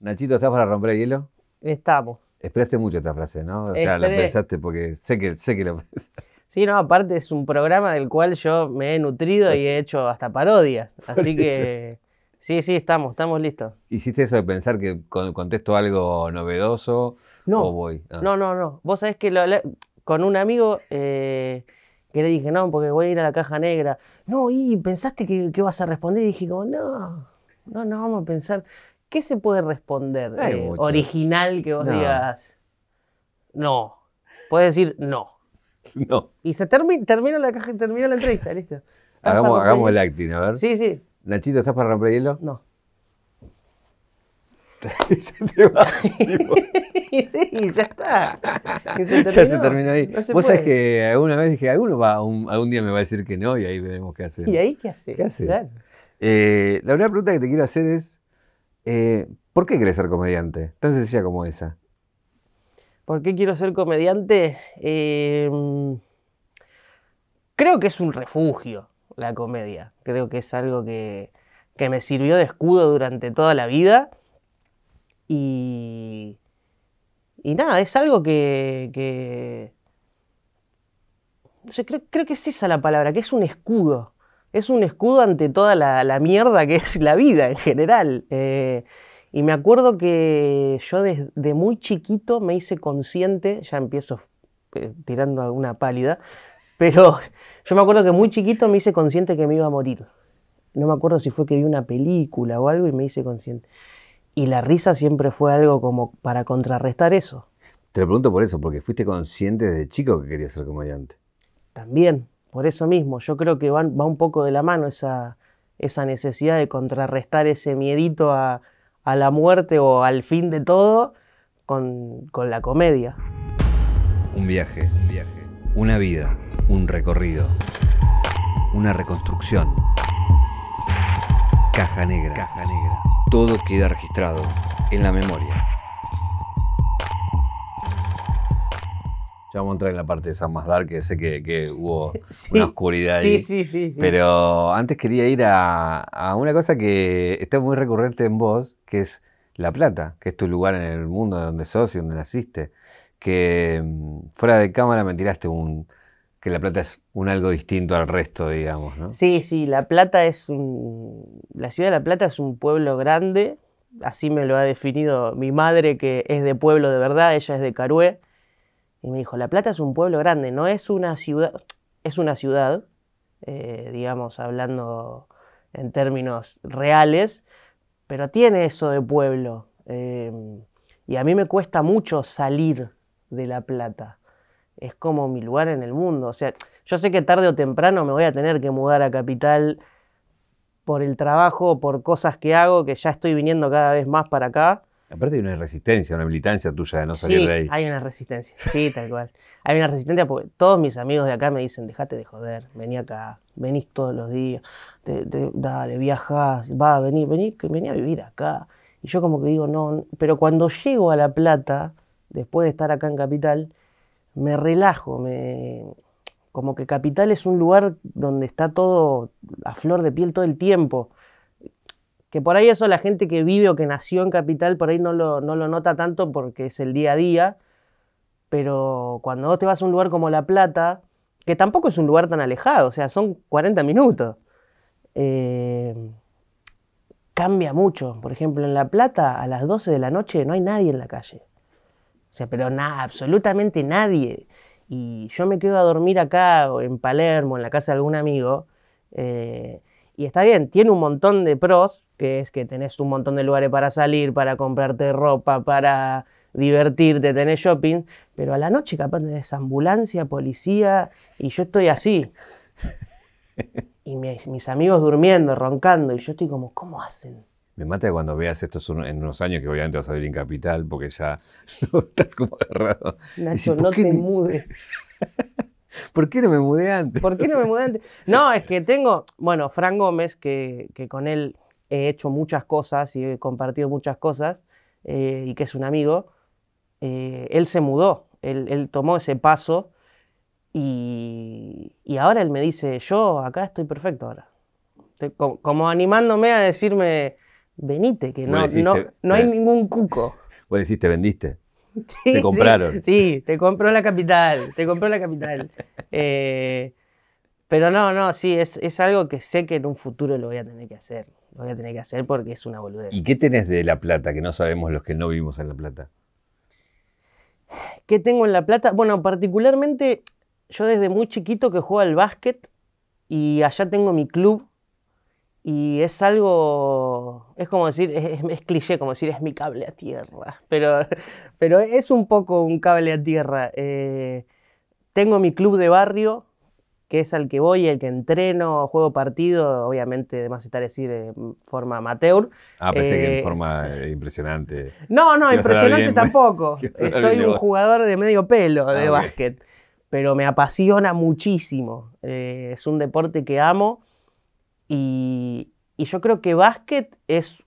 Nachito, ¿estás para romper el hielo? Estamos. Esperaste mucho esta frase, ¿no? O sea, la pensaste porque sé que, sé que la pensaste. Sí, no, aparte es un programa del cual yo me he nutrido y he hecho hasta parodias. Así que sí, sí, estamos, estamos listos. ¿Hiciste eso de pensar que contesto algo novedoso? o voy? Ah. no, no, no. Vos sabés que con un amigo eh, que le dije, no, porque voy a ir a la caja negra. No, y pensaste que, que vas a responder y dije, como, no, no, no vamos a pensar. ¿Qué se puede responder eh, original que vos digas? No. Puedes decir no. No. Y se termina la caja, la entrevista, listo. Hagamos, el acting, a ver. Sí, sí. Nachito, ¿estás para romper hielo? No. se te sí, ya está. ya se terminó ahí. Vos sabés que alguna vez dije, alguno algún día me va a decir que no y ahí veremos qué hacer. ¿Y ahí qué hacer. ¿Qué eh, la primera pregunta que te quiero hacer es, eh, ¿Por qué querés ser comediante? Tan sencilla como esa. ¿Por qué quiero ser comediante? Em, creo que es un refugio la comedia. Creo que es algo que, me sirvió de escudo durante toda la vida. Y, y nada, es algo que, no sé, creo, creo, que es esa la palabra, que es un escudo es un escudo ante toda la, mierda que es la vida en general. Eh, y me acuerdo que yo desde muy chiquito me hice consciente, ya empiezo eh, tirando alguna pálida, pero yo me acuerdo que muy chiquito me hice consciente que me iba a morir. No me acuerdo si fue que vi una película o algo y me hice consciente. Y la risa siempre fue algo como para contrarrestar eso. Te lo pregunto por eso, porque fuiste consciente desde chico que querías ser comediante. También. Por eso mismo, yo creo que va un poco de la mano esa, necesidad de contrarrestar ese miedito a, la muerte o al fin de todo con, la comedia. Un viaje, un viaje, una vida, un recorrido, una reconstrucción. Caja negra. Caja negra. Todo queda registrado en la memoria. vamos a entrar en la parte de San dark que sé que, hubo una oscuridad ahí. Sí, sí, Pero antes quería ir a, una cosa que está muy recurrente en vos, que es La Plata, que es tu lugar en el mundo donde sos y donde naciste. Que mm, fuera de cámara me tiraste un. que La Plata es un algo distinto al resto, digamos, Sí, sí, La Plata es un. La ciudad de La Plata es un pueblo grande, así me lo ha definido mi madre, que es de pueblo de verdad, ella es de Carué y me dijo, La Plata es un pueblo grande, no es una ciudad, es una ciudad, eh, digamos, hablando en términos reales, pero tiene eso de pueblo. Eh, y a mí me cuesta mucho salir de La Plata. Es como mi lugar en el mundo. O sea, yo sé que tarde o temprano me voy a tener que mudar a Capital por el trabajo, por cosas que hago, que ya estoy viniendo cada vez más para acá. Aparte hay una resistencia, una militancia tuya de no salir de ahí. Hay una resistencia, sí, tal cual. Hay una resistencia porque todos mis amigos de acá me dicen, dejate de joder, vení acá, venís todos los días, te, te, dale, viajás, va, vení, vení, vení a vivir acá. Y yo como que digo, no, pero cuando llego a La Plata, después de estar acá en Capital, me relajo, me, como que Capital es un lugar donde está todo a flor de piel todo el tiempo que por ahí eso la gente que vive o que nació en Capital por ahí no lo, nota tanto porque es el día a día, pero cuando vos te vas a un lugar como La Plata, que tampoco es un lugar tan alejado, o sea, son 40 minutos, eh, cambia mucho. Por ejemplo, en La Plata a las 12 de la noche no hay nadie en la calle. O sea, pero nada, absolutamente nadie. Y yo me quedo a dormir acá o en Palermo, en la casa de algún amigo. Eh, y está bien, tiene un montón de pros, que es que tenés un montón de lugares para salir, para comprarte ropa, para divertirte, tenés shopping, pero a la noche capaz tenés ambulancia, policía, y yo estoy así. Y mis, amigos durmiendo, roncando, y yo estoy como, ¿cómo hacen? Me mata cuando veas esto en unos años que obviamente vas a vivir en Capital porque ya estás como agarrado. Nacho, no te mudes. ¿Por qué no me mudé antes? ¿Por qué no me mudé antes? No, es que tengo, bueno, Fran Gómez, que con él he hecho muchas cosas y he compartido muchas cosas, eh, y que es un amigo, eh, él se mudó, él, tomó ese paso y, ahora él me dice, yo acá estoy perfecto ahora. como, animándome a decirme, venite, que no, no, hay ningún cuco. Vos decís, te vendiste. te compraron. Sí, te compró la capital, te compró la capital. Eh, pero no, no, sí, es, es, algo que sé que en un futuro lo voy a tener que hacer lo voy a tener que hacer porque es una boludez. ¿Y qué tenés de La Plata que no sabemos los que no vivimos en La Plata? ¿Qué tengo en La Plata? Bueno, particularmente yo desde muy chiquito que juego al básquet y allá tengo mi club y es algo, es como decir, es, cliché como decir es mi cable a tierra, pero, pero es un poco un cable a tierra. Eh, tengo mi club de barrio que es al que voy, el que entreno, juego partido, obviamente, más estar decir en eh, forma amateur. Ah, pensé que en eh, forma eh, impresionante. No, no, impresionante tampoco. Soy un jugador de medio pelo de ah, básquet, pero me apasiona muchísimo. es un deporte que amo y, y yo creo que básquet es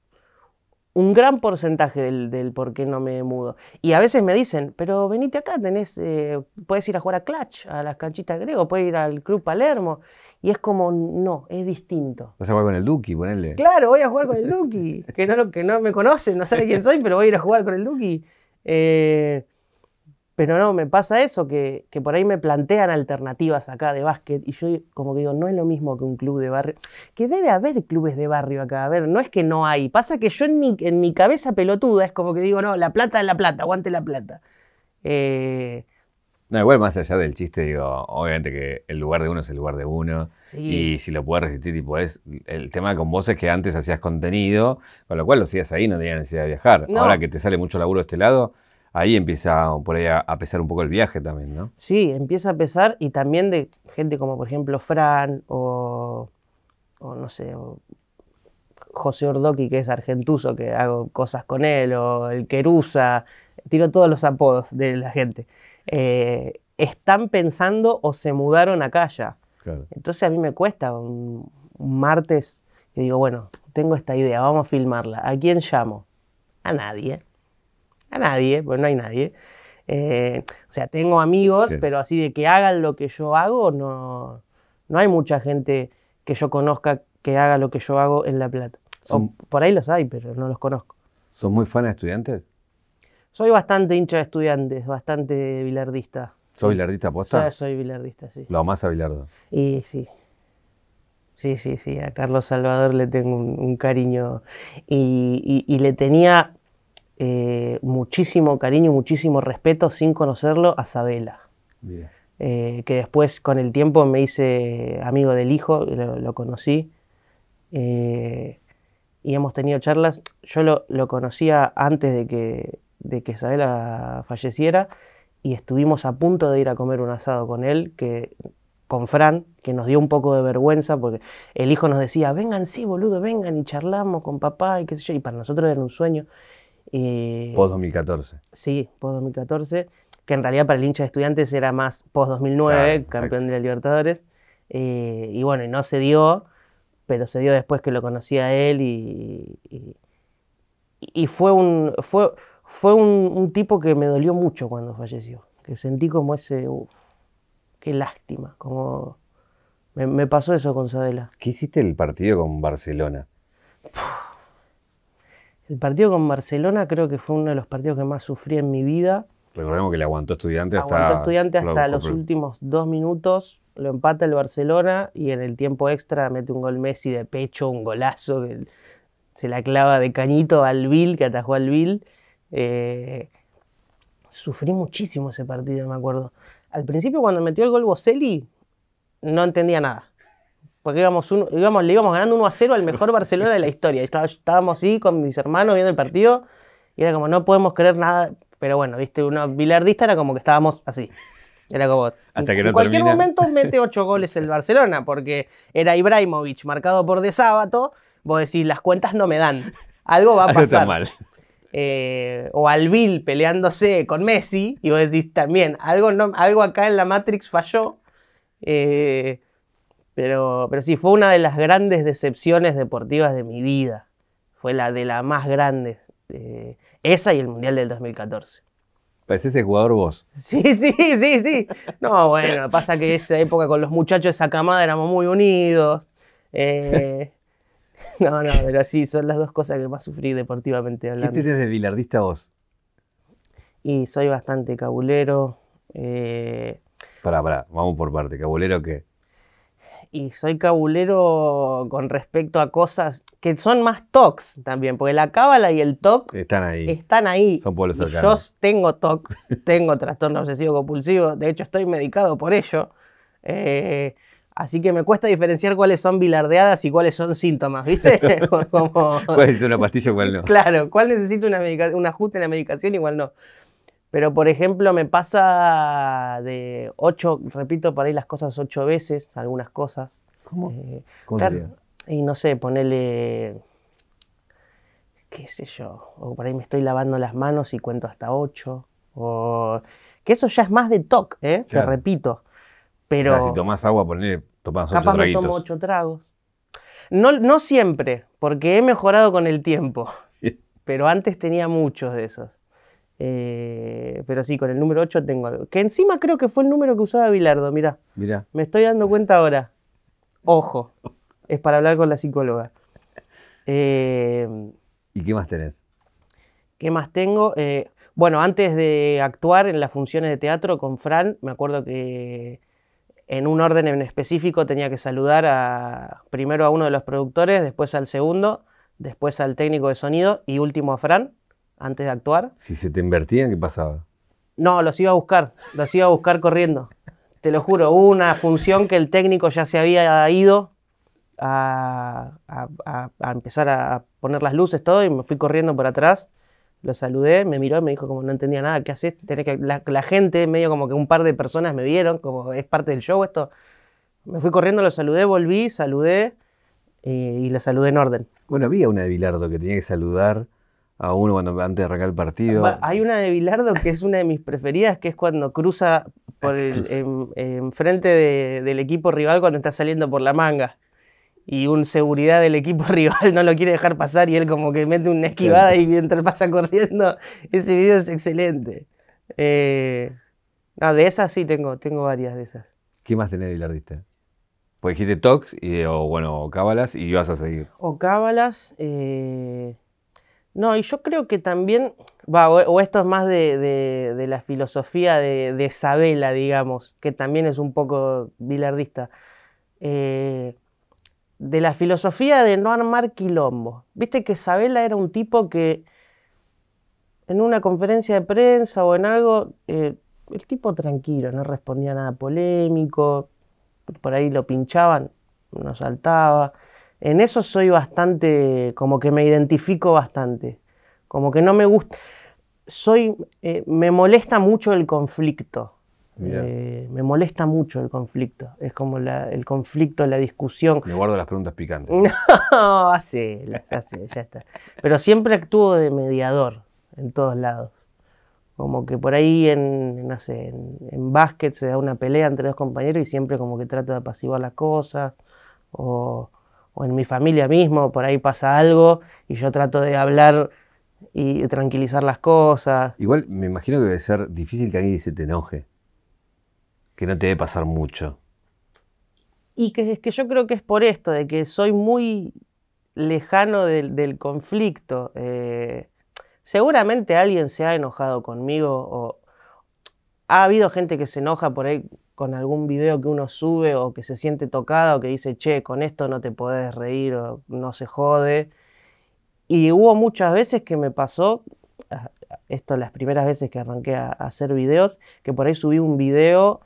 un gran porcentaje del, por qué no me mudo. Y a veces me dicen, pero venite acá, tenés, eh, puedes ir a jugar a Clutch, a las canchitas griegas, puedes ir al Club Palermo. Y es como, no, es distinto. Vas a jugar con el Duki, ponerle Claro, voy a jugar con el Duki, que no, que no me conocen, no sabe quién soy, pero voy a ir a jugar con el Duki. Eh, pero no, me pasa eso, que, por ahí me plantean alternativas acá de básquet y yo como que digo, no es lo mismo que un club de barrio, que debe haber clubes de barrio acá, a ver, no es que no hay, pasa que yo en mi, en mi cabeza pelotuda es como que digo, no, la plata es la plata, aguante la plata. Eh, no, igual más allá del chiste, digo, obviamente que el lugar de uno es el lugar de uno. Y si lo puedes resistir tipo, es El tema con vos es que antes hacías contenido, con lo cual lo hacías ahí, no tenías necesidad de viajar. Ahora que te sale mucho laburo de este lado, ahí empieza por ahí a, pesar un poco el viaje también, ¿no? Sí, empieza a pesar y también de gente como por ejemplo Fran o, no sé, José Ordoqui que es argentuso, que hago cosas con él, o el Querusa, tiro todos los apodos de la gente. Eh, están pensando o se mudaron a ya. Entonces a mí me cuesta un, martes y digo, bueno, tengo esta idea, vamos a filmarla. ¿A quién llamo? A nadie. A nadie, pues no hay nadie. Eh, o sea, tengo amigos, pero así de que hagan lo que yo hago, no, no hay mucha gente que yo conozca que haga lo que yo hago en La Plata. por ahí los hay, pero no los conozco. ¿Son muy fan de estudiantes? Soy bastante hincha de estudiantes, bastante bilardista. ¿Sos bilardista aposta? Soy, soy bilardista, sí. ¿Lo más a Y sí. Sí, sí, sí. A Carlos Salvador le tengo un, cariño. y, le tenía eh, muchísimo cariño, y muchísimo respeto, sin conocerlo, a Sabela. Eh, que después con el tiempo me hice amigo del hijo, lo, conocí. Eh, y hemos tenido charlas. Yo lo, conocía antes de que, de que Isabela falleciera y estuvimos a punto de ir a comer un asado con él, que, con Fran, que nos dio un poco de vergüenza porque el hijo nos decía, vengan, sí, boludo, vengan y charlamos con papá y qué sé yo. Y para nosotros era un sueño. Eh, post 2014. Sí, post 2014, que en realidad para el hincha de estudiantes era más post 2009, campeón de la Libertadores. Eh, y bueno, y no se dio, pero se dio después que lo conocí a él y, y, fue un... Fue, fue un, tipo que me dolió mucho cuando falleció, que sentí como ese, qué lástima, como me, pasó eso con Sabela. ¿Qué hiciste el partido con Barcelona? El partido con Barcelona creo que fue uno de los partidos que más sufrí en mi vida. Recordemos que le aguantó estudiante hasta. Aguantó estudiante hasta los últimos dos minutos. Lo empata el Barcelona y en el tiempo extra mete un gol Messi de pecho, un golazo que se la clava de cañito al Bill, que atajó al Bill. Eh, sufrí muchísimo ese partido, me acuerdo. Al principio, cuando metió el gol Boselli, no entendía nada porque íbamos íbamos, le íbamos ganando 1 a 0 al mejor Barcelona de la historia. estábamos así con mis hermanos viendo el partido y era como, no podemos creer nada. Pero bueno, viste, uno bilardista era como que estábamos así. Era como. en cualquier momento mete 8 goles el Barcelona, porque era Ibrahimovic marcado por De Sábato. Vos decís, las cuentas no me dan. Algo va a pasar. Mal. Eh, o Alvil peleándose con Messi, y vos decís también, algo, no, algo acá en la Matrix falló. Eh, pero, pero sí, fue una de las grandes decepciones deportivas de mi vida. Fue la de las más grandes. Eh, esa y el Mundial del 2014. Pareces el jugador vos. Sí, sí, sí, sí. No, bueno, pasa que esa época con los muchachos de esa camada éramos muy unidos. Eh, no, no, pero sí, son las dos cosas que más sufrí deportivamente hablando. ¿Qué tenés de bilardista vos? Y soy bastante cabulero. para eh, Pará, pará, vamos por parte. ¿Cabulero qué? y soy cabulero con respecto a cosas que son más tocs también, porque la cábala y el TOC están ahí. Están ahí. Son pueblos Yo tengo TOC, tengo trastorno obsesivo compulsivo, de hecho estoy medicado por ello. Eh, así que me cuesta diferenciar cuáles son bilardeadas y cuáles son síntomas, ¿viste? ¿Cuál necesita una pastilla y cuál no? Claro, cuál necesita una, un ajuste en la medicación y cuál no. Pero, por ejemplo, me pasa de ocho, repito por ahí las cosas ocho veces, algunas cosas. ¿Cómo? Eh, y no sé, ponerle, qué sé yo, o por ahí me estoy lavando las manos y cuento hasta ocho. O, que eso ya es más de toque, ¿eh? te repito. Pero, claro, si tomás agua, poner, tomás ocho traguitos. tomo ocho tragos. No, no siempre, porque he mejorado con el tiempo. pero antes tenía muchos de esos. Eh, pero sí, con el número 8 tengo algo. Que encima creo que fue el número que usaba Bilardo, mirá. Me estoy dando cuenta ahora. Ojo, es para hablar con la psicóloga. Eh, ¿Y qué más tenés? ¿Qué más tengo? Eh, bueno, antes de actuar en las funciones de teatro con Fran, me acuerdo que en un orden en específico tenía que saludar a, primero a uno de los productores, después al segundo, después al técnico de sonido y último a Fran antes de actuar. Si se te invertían, ¿qué pasaba? No, los iba a buscar, los iba a buscar corriendo. Te lo juro, hubo una función que el técnico ya se había ido a, empezar a poner las luces, todo, y me fui corriendo por atrás. Lo saludé, me miró y me dijo como no entendía nada, ¿qué haces? que... La, gente, medio como que un par de personas me vieron, como es parte del show esto. Me fui corriendo, lo saludé, volví, saludé y, eh, y lo saludé en orden. Bueno, había una de Vilardo que tenía que saludar a uno cuando, antes de arrancar el partido. Hay una de Bilardo que es una de mis preferidas, que es cuando cruza por el, del equipo rival cuando está saliendo por la manga. Y un seguridad del equipo rival no lo quiere dejar pasar y él como que mete una esquivada y mientras pasa corriendo. Ese video es excelente. Eh, no, de esas sí tengo, tengo varias de esas. ¿Qué más tenés de Bilardista? Pues dijiste Tox o bueno, Cábalas y vas a seguir. O Cábalas, eh, no, y yo creo que también, o, esto es más de, la filosofía de, de, Isabela, digamos, que también es un poco billardista, eh, de la filosofía de no armar quilombo. Viste que Isabela era un tipo que en una conferencia de prensa o en algo, eh, el tipo tranquilo, no respondía nada polémico, por ahí lo pinchaban, no saltaba. En eso soy bastante, como que me identifico bastante. Como que no me gusta. Soy, eh, me molesta mucho el conflicto. Eh, me molesta mucho el conflicto. Es como el conflicto, la discusión. Me guardo las preguntas picantes. No, hace, ya está. Pero siempre actúo de mediador en todos lados. Como que por ahí en, no sé, en, básquet se da una pelea entre dos compañeros y siempre como que trato de apaciguar las cosas. O o en mi familia mismo, por ahí pasa algo y yo trato de hablar y tranquilizar las cosas. Igual me imagino que debe ser difícil que alguien se te enoje, que no te debe pasar mucho. Y que, es que yo creo que es por esto, de que soy muy lejano del, conflicto. Eh, seguramente alguien se ha enojado conmigo o ha habido gente que se enoja por ahí con algún video que uno sube o que se siente tocado, que dice, che, con esto no te podés reír o no se jode. Y hubo muchas veces que me pasó, esto las primeras veces que arranqué a, hacer videos, que por ahí subí un video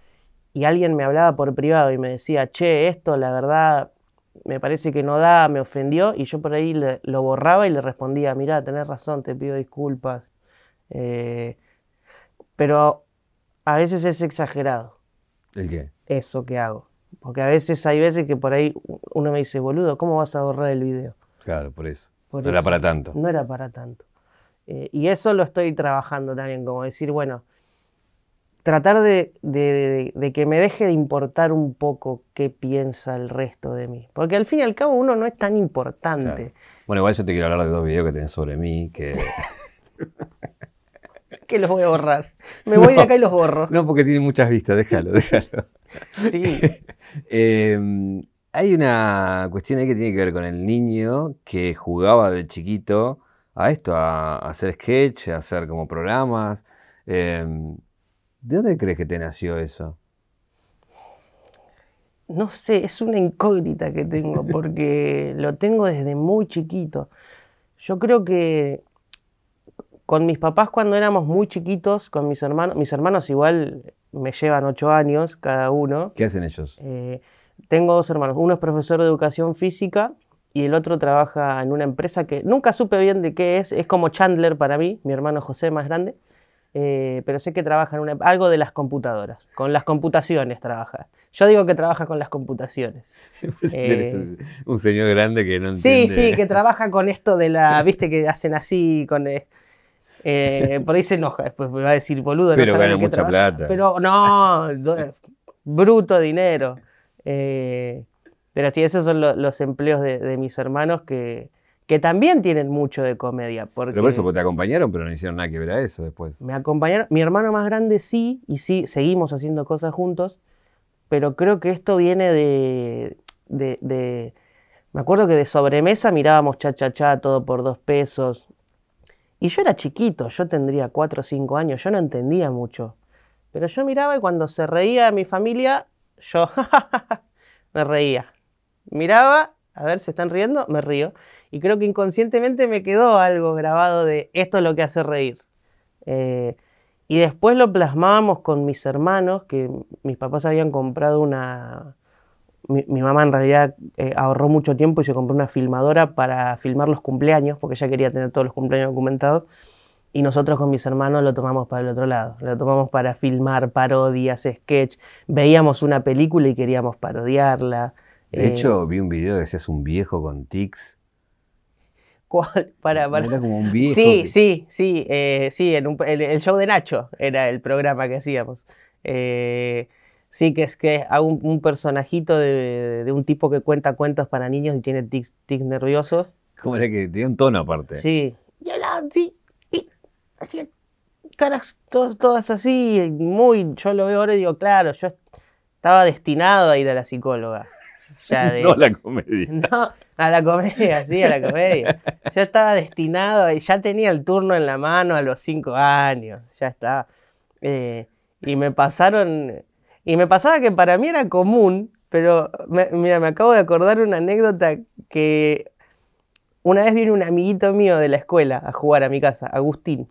y alguien me hablaba por privado y me decía, che, esto la verdad me parece que no da, me ofendió, y yo por ahí lo borraba y le respondía, mirá, tenés razón, te pido disculpas. Eh, pero a veces es exagerado. ¿El qué? Eso que hago. Porque a veces hay veces que por ahí uno me dice, boludo, ¿cómo vas a borrar el video? Claro, por eso. no era para tanto. No era para tanto. Eh, y eso lo estoy trabajando también, como decir, bueno, tratar de, que me deje de importar un poco qué piensa el resto de mí. Porque al fin y al cabo uno no es tan importante. Bueno, igual yo te quiero hablar de dos videos que tenés sobre mí, que... que los voy a borrar. Me voy de acá y los borro. No, porque tiene muchas vistas, déjalo, déjalo. Sí. Em, hay una cuestión ahí que tiene que ver con el niño que jugaba de chiquito a esto, a, hacer sketch, a hacer como programas. Em, ¿De dónde crees que te nació eso? No sé, es una incógnita que tengo porque lo tengo desde muy chiquito. Yo creo que con mis papás cuando éramos muy chiquitos, con mis hermanos, mis hermanos igual me llevan ocho años cada uno. ¿Qué hacen ellos? Eh, tengo dos hermanos, uno es profesor de educación física y el otro trabaja en una empresa que nunca supe bien de qué es, es como Chandler para mí, mi hermano José más grande, eh, pero sé que trabaja en algo de las computadoras, con las computaciones trabaja. Yo digo que trabaja con las computaciones. Pues eh, un señor grande que no entiende. Sí, sí, que trabaja con esto de la, viste que hacen así, con... Eh, por ahí se enoja, después va a decir, boludo, pero no mucha plata. Pero no, bruto dinero. Eh, pero sí, esos son los empleos de, mis hermanos que, que, también tienen mucho de comedia. Porque por eso te acompañaron, pero no hicieron nada que ver a eso después. Me acompañaron, mi hermano más grande sí, y sí, seguimos haciendo cosas juntos, pero creo que esto viene de, de, de me acuerdo que de sobremesa mirábamos cha cha cha, todo por dos pesos, y yo era chiquito, yo tendría 4 o 5 años, yo no entendía mucho. Pero yo miraba y cuando se reía mi familia, yo me reía. Miraba, a ver, si están riendo? Me río. Y creo que inconscientemente me quedó algo grabado de esto es lo que hace reír. Eh, y después lo plasmábamos con mis hermanos, que mis papás habían comprado una, mi, mamá en realidad eh, ahorró mucho tiempo y se compró una filmadora para filmar los cumpleaños, porque ella quería tener todos los cumpleaños documentados. Y nosotros con mis hermanos lo tomamos para el otro lado, lo tomamos para filmar parodias, sketch. Veíamos una película y queríamos parodiarla. De eh, hecho, vi un video que decías un viejo con tics. ¿Cuál? Para, Era como un viejo. Sí, sí, sí, eh, sí, el, show de Nacho era el programa que hacíamos. Sí, que es que hago un, personajito de, un tipo que cuenta cuentos para niños y tiene tics, nerviosos. ¿Cómo era que tiene un tono aparte? Sí. Y así, ah, así, caras todas, todas así, muy, yo lo veo ahora y digo, claro, yo estaba destinado a ir a la psicóloga. no a la comedia. No, a la comedia, sí, a la comedia. Yo estaba destinado, eh, ya tenía el turno en la mano a los cinco años, ya estaba. Eh, y me pasaron y me pasaba que para mí era común, pero me, mira, me acabo de acordar una anécdota que una vez viene un amiguito mío de la escuela a jugar a mi casa, Agustín.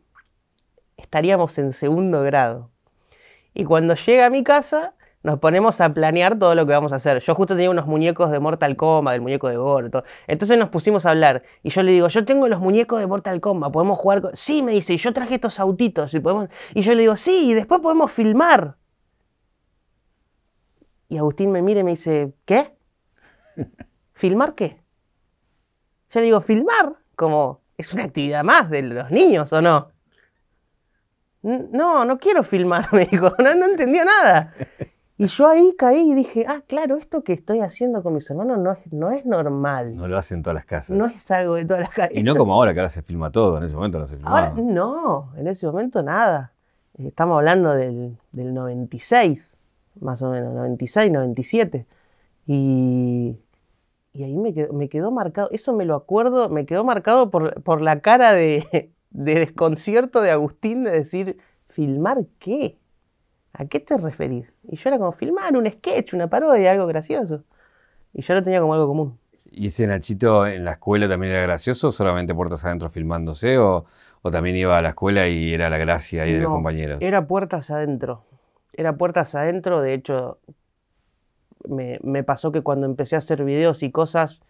Estaríamos en segundo grado. Y cuando llega a mi casa, nos ponemos a planear todo lo que vamos a hacer. Yo justo tenía unos muñecos de Mortal Kombat, del muñeco de Goro, Entonces nos pusimos a hablar. Y yo le digo, yo tengo los muñecos de Mortal Kombat, podemos jugar con... Sí, me dice, yo traje estos autitos. Y, podemos... y yo le digo, sí, y después podemos filmar. Y Agustín me mira y me dice, ¿qué? ¿Filmar qué? Yo le digo, filmar, como es una actividad más de los niños, ¿o no? No, no quiero filmar, me dijo, no, entendía entendió nada. Y yo ahí caí y dije, ah, claro, esto que estoy haciendo con mis hermanos no es, no es normal. No lo hacen en todas las casas. No es algo de todas las casas. Y no como ahora, que ahora se filma todo, en ese momento no se filmaba. Ahora, no, en ese momento nada. Estamos hablando del, del 96 más o menos, 96, 97. Y, y ahí me quedó, marcado, eso me lo acuerdo, me quedó marcado por, la cara de, desconcierto de Agustín de decir, ¿filmar qué? ¿A qué te referís? Y yo era como, filmar un sketch, una parodia, algo gracioso. Y yo lo tenía como algo común. ¿Y ese Nachito en la escuela también era gracioso? ¿Solamente puertas adentro filmándose? ¿O, o también iba a la escuela y era la gracia ahí de los compañeros? Era puertas adentro era puertas adentro, de hecho me, pasó que cuando empecé a hacer videos y cosas,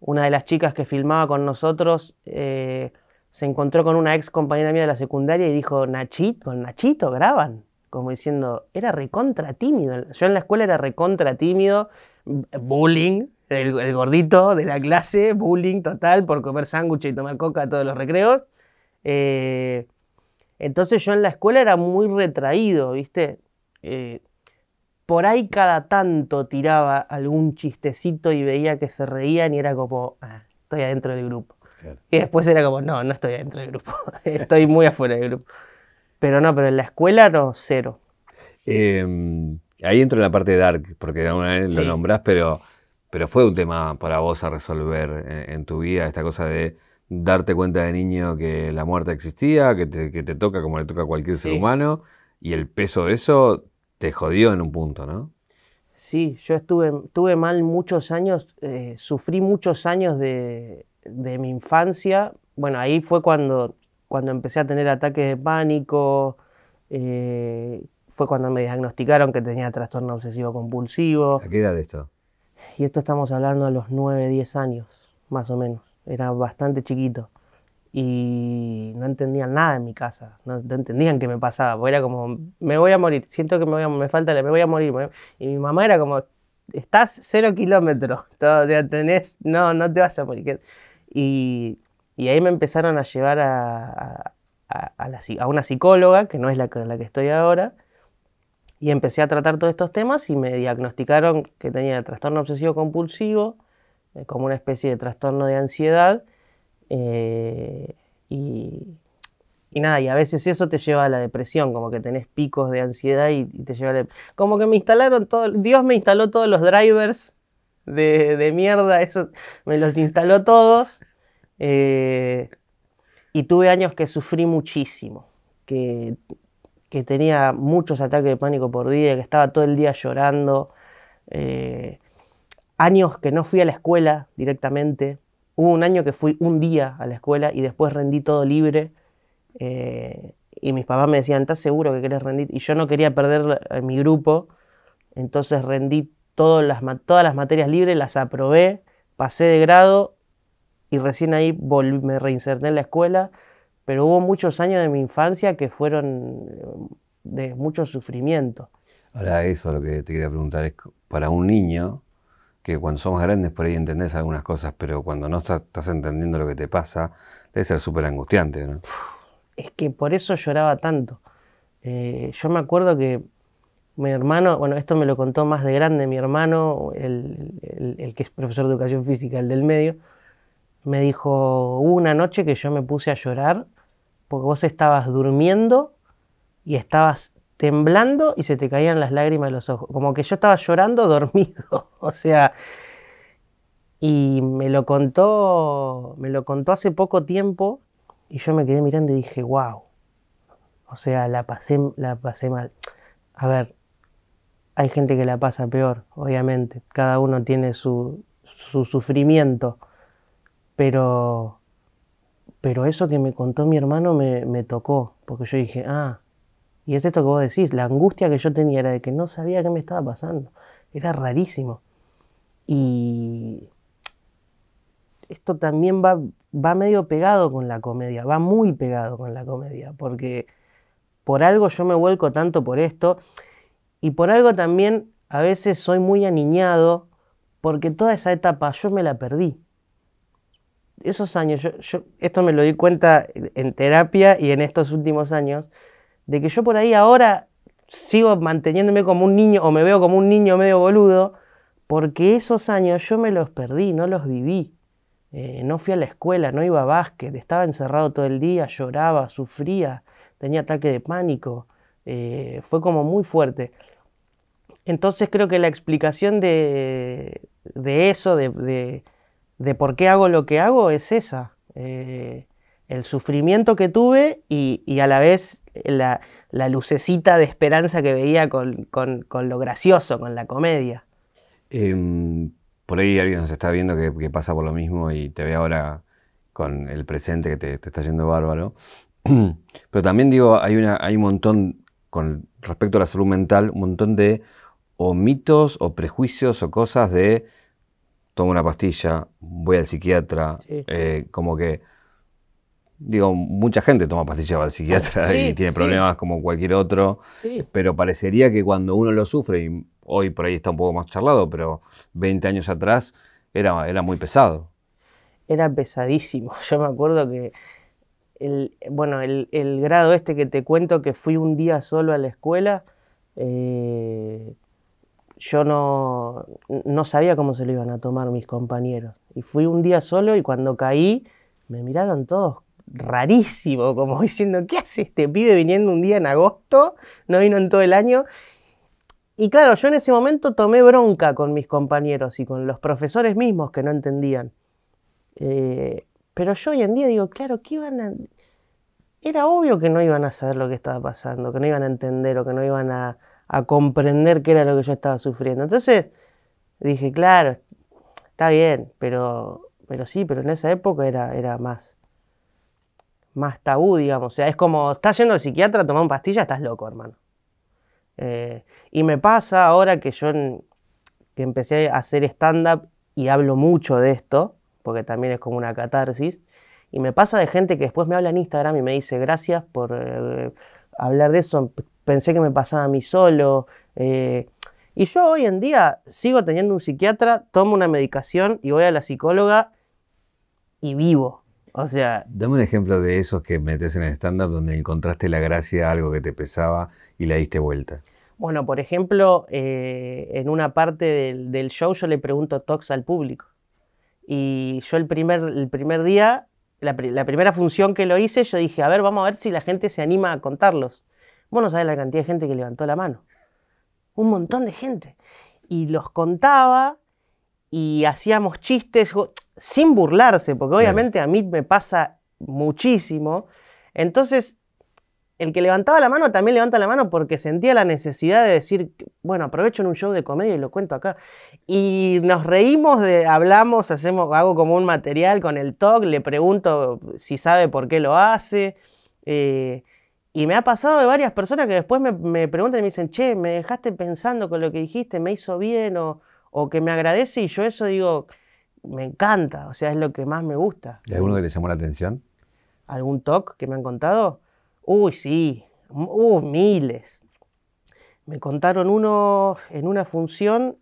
una de las chicas que filmaba con nosotros eh, se encontró con una ex compañera mía de la secundaria y dijo, Nachito, con Nachito graban. Como diciendo, era recontra tímido. Yo en la escuela era recontra tímido, bullying, el, gordito de la clase, bullying total por comer sándwiches y tomar coca todos los recreos. Eh, entonces yo en la escuela era muy retraído, ¿viste? Eh, por ahí cada tanto tiraba algún chistecito y veía que se reían y era como, ah, estoy adentro del grupo. Y después era como, no, no estoy adentro del grupo, estoy muy afuera del grupo. Pero no, pero en la escuela no, cero. Em, ahí entro en la parte de dark, porque alguna vez lo nombrás, pero, pero fue un tema para vos a resolver eh, en, tu vida, esta cosa de darte cuenta de niño que la muerte existía, que te, toca como le toca a cualquier ser humano, y el peso de eso te jodió en un punto, ¿no? Sí, yo estuve, mal muchos años, eh, sufrí muchos años de, mi infancia. Bueno, ahí fue cuando, cuando empecé a tener ataques de pánico, eh, fue cuando me diagnosticaron que tenía trastorno obsesivo compulsivo. ¿A qué edad esto? Y esto estamos hablando a los 9, 10 años, más o menos. Era bastante chiquito y no entendían nada en mi casa, no, entendían qué me pasaba, porque era como, me voy a morir, siento que me, voy me falta, me voy a morir. y mi mamá era como, estás cero kilómetros, todo tenés, no, no te vas a morir. Y, y ahí me empezaron a llevar a, a, una psicóloga, que no es la, la que estoy ahora, y empecé a tratar todos estos temas y me diagnosticaron que tenía trastorno obsesivo compulsivo, eh, como una especie de trastorno de ansiedad eh, y, nada, y a veces eso te lleva a la depresión, como que tenés picos de ansiedad y, te lleva a la Como que me instalaron todo, Dios me instaló todos los drivers de, mierda, eso, me los instaló todos. Eh, y tuve años que sufrí muchísimo, que, tenía muchos ataques de pánico por día, que estaba todo el día llorando. Eh, años que no fui a la escuela directamente, Hubo un año que fui un día a la escuela y después rendí todo libre. Eh, y mis papás me decían, ¿estás seguro que querés rendir? Y yo no quería perder mi grupo, entonces rendí todas las, todas las materias libres, las aprobé, pasé de grado y recién ahí me reinserté en la escuela. Pero hubo muchos años de mi infancia que fueron eh, de mucho sufrimiento. Ahora, eso lo que te quería preguntar es, para un niño, que cuando somos grandes por ahí entendés algunas cosas, pero cuando no estás, entendiendo lo que te pasa, debe ser súper angustiante. Es que por eso lloraba tanto. Eh, yo me acuerdo que mi hermano, bueno, esto me lo contó más de grande mi hermano, el, el que es profesor de educación física, el del medio, me dijo, hubo una noche que yo me puse a llorar porque vos estabas durmiendo y estabas temblando y se te caían las lágrimas de los ojos. Como que yo estaba llorando dormido. o sea, y me lo contó, me lo contó hace poco tiempo y yo me quedé mirando y dije, wow. O sea, la pasé, la pasé mal. A ver, hay gente que la pasa peor, obviamente. Cada uno tiene su, sufrimiento. Pero, pero eso que me contó mi hermano me tocó, porque yo dije, ah, y es esto que vos decís, la angustia que yo tenía era de que no sabía qué me estaba pasando. Era rarísimo. Y esto también va, va medio pegado con la comedia, va muy pegado con la comedia, porque por algo yo me vuelco tanto por esto y por algo también a veces soy muy aniñado porque toda esa etapa yo me la perdí. Esos años, esto me lo di cuenta en terapia y en estos últimos años, de que yo por ahí ahora sigo manteniéndome como un niño o me veo como un niño medio boludo, porque esos años yo me los perdí, no los viví. Eh, no fui a la escuela, no iba a básquet, estaba encerrado todo el día, lloraba, sufría, tenía ataque de pánico, eh, fue como muy fuerte. Entonces creo que la explicación de, de eso, de, de, por qué hago lo que hago, es esa. Eh, el sufrimiento que tuve y, y a la vez la, lucecita de esperanza que veía con, lo gracioso, con la comedia. Em, por ahí alguien nos está viendo que, pasa por lo mismo y te ve ahora con el presente que te, está yendo bárbaro. Pero también digo, hay, una, hay un montón, con respecto a la salud mental, un montón de o mitos o prejuicios o cosas de tomo una pastilla, voy al psiquiatra, eh, como que Digo, mucha gente toma pastillas para el psiquiatra y tiene problemas como cualquier otro, pero parecería que cuando uno lo sufre, y hoy por ahí está un poco más charlado, pero 20 años atrás era, era muy pesado. Era pesadísimo. Yo me acuerdo que el, bueno, el, grado este que te cuento que fui un día solo a la escuela, eh, yo no, no sabía cómo se lo iban a tomar mis compañeros. Y fui un día solo y cuando caí me miraron todos rarísimo, como diciendo, ¿qué hace este pibe viniendo un día en agosto? No vino en todo el año. Y claro, yo en ese momento tomé bronca con mis compañeros y con los profesores mismos que no entendían. Eh, pero yo hoy en día digo, claro, ¿qué iban a...? Era obvio que no iban a saber lo que estaba pasando, que no iban a entender o que no iban a, comprender qué era lo que yo estaba sufriendo. Entonces dije, claro, está bien, pero, pero sí, pero en esa época era, era más, más tabú, digamos. O sea, es como, estás yendo al psiquiatra a tomar pastilla, estás loco, hermano. Eh, y me pasa ahora que yo que empecé a hacer stand-up y hablo mucho de esto, porque también es como una catarsis, y me pasa de gente que después me habla en Instagram y me dice, gracias por eh, hablar de eso, pensé que me pasaba a mí solo. Eh, y yo hoy en día sigo teniendo un psiquiatra, tomo una medicación y voy a la psicóloga y vivo. O sea. Dame un ejemplo de esos que metes en el stand-up donde encontraste la gracia a algo que te pesaba y la diste vuelta. Bueno, por ejemplo, eh, en una parte del, show yo le pregunto talks al público. Y yo el primer, el primer día, la, la, primera función que lo hice, yo dije, a ver, vamos a ver si la gente se anima a contarlos. Vos no sabés la cantidad de gente que levantó la mano. Un montón de gente. Y los contaba y hacíamos chistes sin burlarse, porque obviamente a mí me pasa muchísimo. Entonces, el que levantaba la mano también levanta la mano porque sentía la necesidad de decir, bueno, aprovecho en un show de comedia y lo cuento acá. Y nos reímos, de, hablamos, hacemos, hago como un material con el talk, le pregunto si sabe por qué lo hace. Eh, y me ha pasado de varias personas que después me, preguntan y me dicen, che, me dejaste pensando con lo que dijiste, me hizo bien o, o que me agradece. Y yo eso digo, me encanta, o sea, es lo que más me gusta. ¿Y alguno que le llamó la atención? ¿Algún talk que me han contado? Uy, sí, uh, miles. Me contaron uno en una función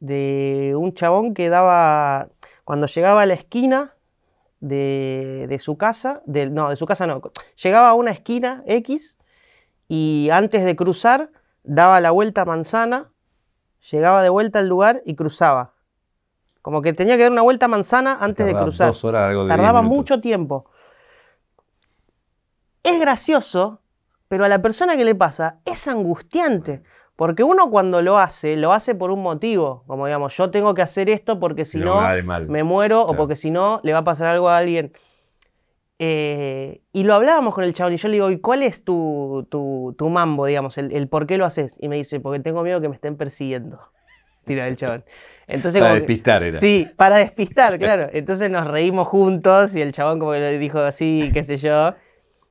de un chabón que daba, cuando llegaba a la esquina de, su casa, no, de su casa no, llegaba a una esquina X y antes de cruzar daba la vuelta a manzana, llegaba de vuelta al lugar y cruzaba como que tenía que dar una vuelta a manzana antes de cruzar. Dos horas, algo de Tardaba mucho tiempo. Es gracioso, pero a la persona que le pasa es angustiante. Porque uno cuando lo hace, lo hace por un motivo. Como digamos, yo tengo que hacer esto porque si no me muero o porque si no le va a pasar algo a alguien. Eh, y lo hablábamos con el chabón y yo le digo, ¿y cuál es tu, tu, tu mambo, digamos, el, por qué lo haces? Y me dice, porque tengo miedo que me estén persiguiendo. Tira del chabón para despistar era. Sí, para despistar, claro. Entonces nos reímos juntos y el chabón como que le dijo así, qué sé yo.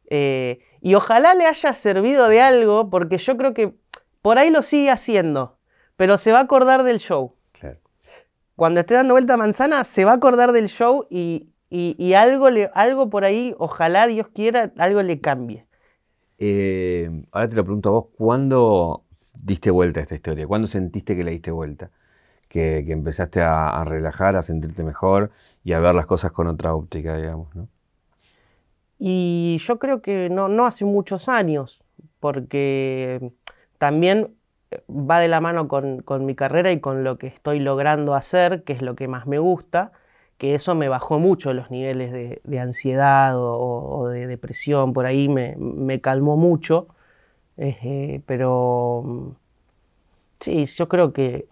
Eh, y ojalá le haya servido de algo, porque yo creo que por ahí lo sigue haciendo, pero se va a acordar del show. Cuando esté dando vuelta a manzana, se va a acordar del show y, algo, algo por ahí, ojalá Dios quiera, algo le cambie. Eh, ahora te lo pregunto a vos, ¿cuándo diste vuelta a esta historia? ¿Cuándo sentiste que le diste vuelta? que, empezaste a, relajar, a sentirte mejor y a ver las cosas con otra óptica, digamos, Y yo creo que no, hace muchos años, porque también eh, va de la mano con, mi carrera y con lo que estoy logrando hacer, que es lo que más me gusta, que eso me bajó mucho los niveles de, ansiedad o, de depresión, por ahí me, calmó mucho, eh, eh, pero mm, sí, yo creo que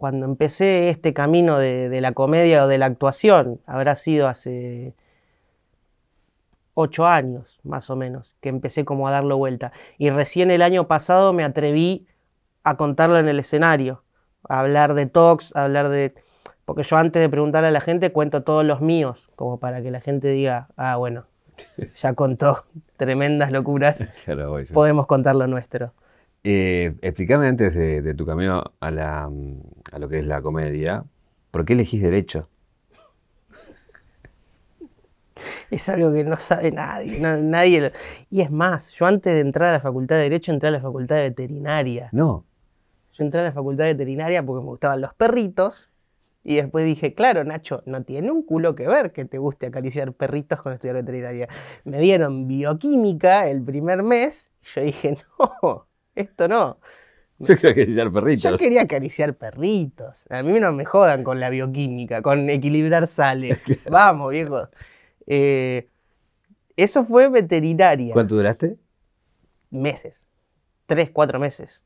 cuando empecé este camino de, la comedia o de la actuación, habrá sido hace ocho años más o menos, que empecé como a darlo vuelta. Y recién el año pasado me atreví a contarlo en el escenario, a hablar de talks, a hablar de... Porque yo antes de preguntarle a la gente cuento todos los míos, como para que la gente diga, ah, bueno, ya contó tremendas locuras, podemos contar lo nuestro. Eh, explícame antes de, tu camino a, la, a lo que es la comedia, ¿por qué elegís derecho? Es algo que no sabe nadie, nadie Y es más, yo antes de entrar a la facultad de Derecho entré a la facultad de veterinaria. No. Yo entré a la facultad de veterinaria porque me gustaban los perritos y después dije, claro, Nacho, no tiene un culo que ver que te guste acariciar perritos con estudiar veterinaria. Me dieron bioquímica el primer mes y yo dije, no, esto no. Yo quería acariciar perritos. Yo quería acariciar perritos. A mí no me jodan con la bioquímica, con equilibrar sales. Vamos, viejo. Eh, eso fue veterinaria. ¿Cuánto duraste? Meses. Tres, cuatro meses.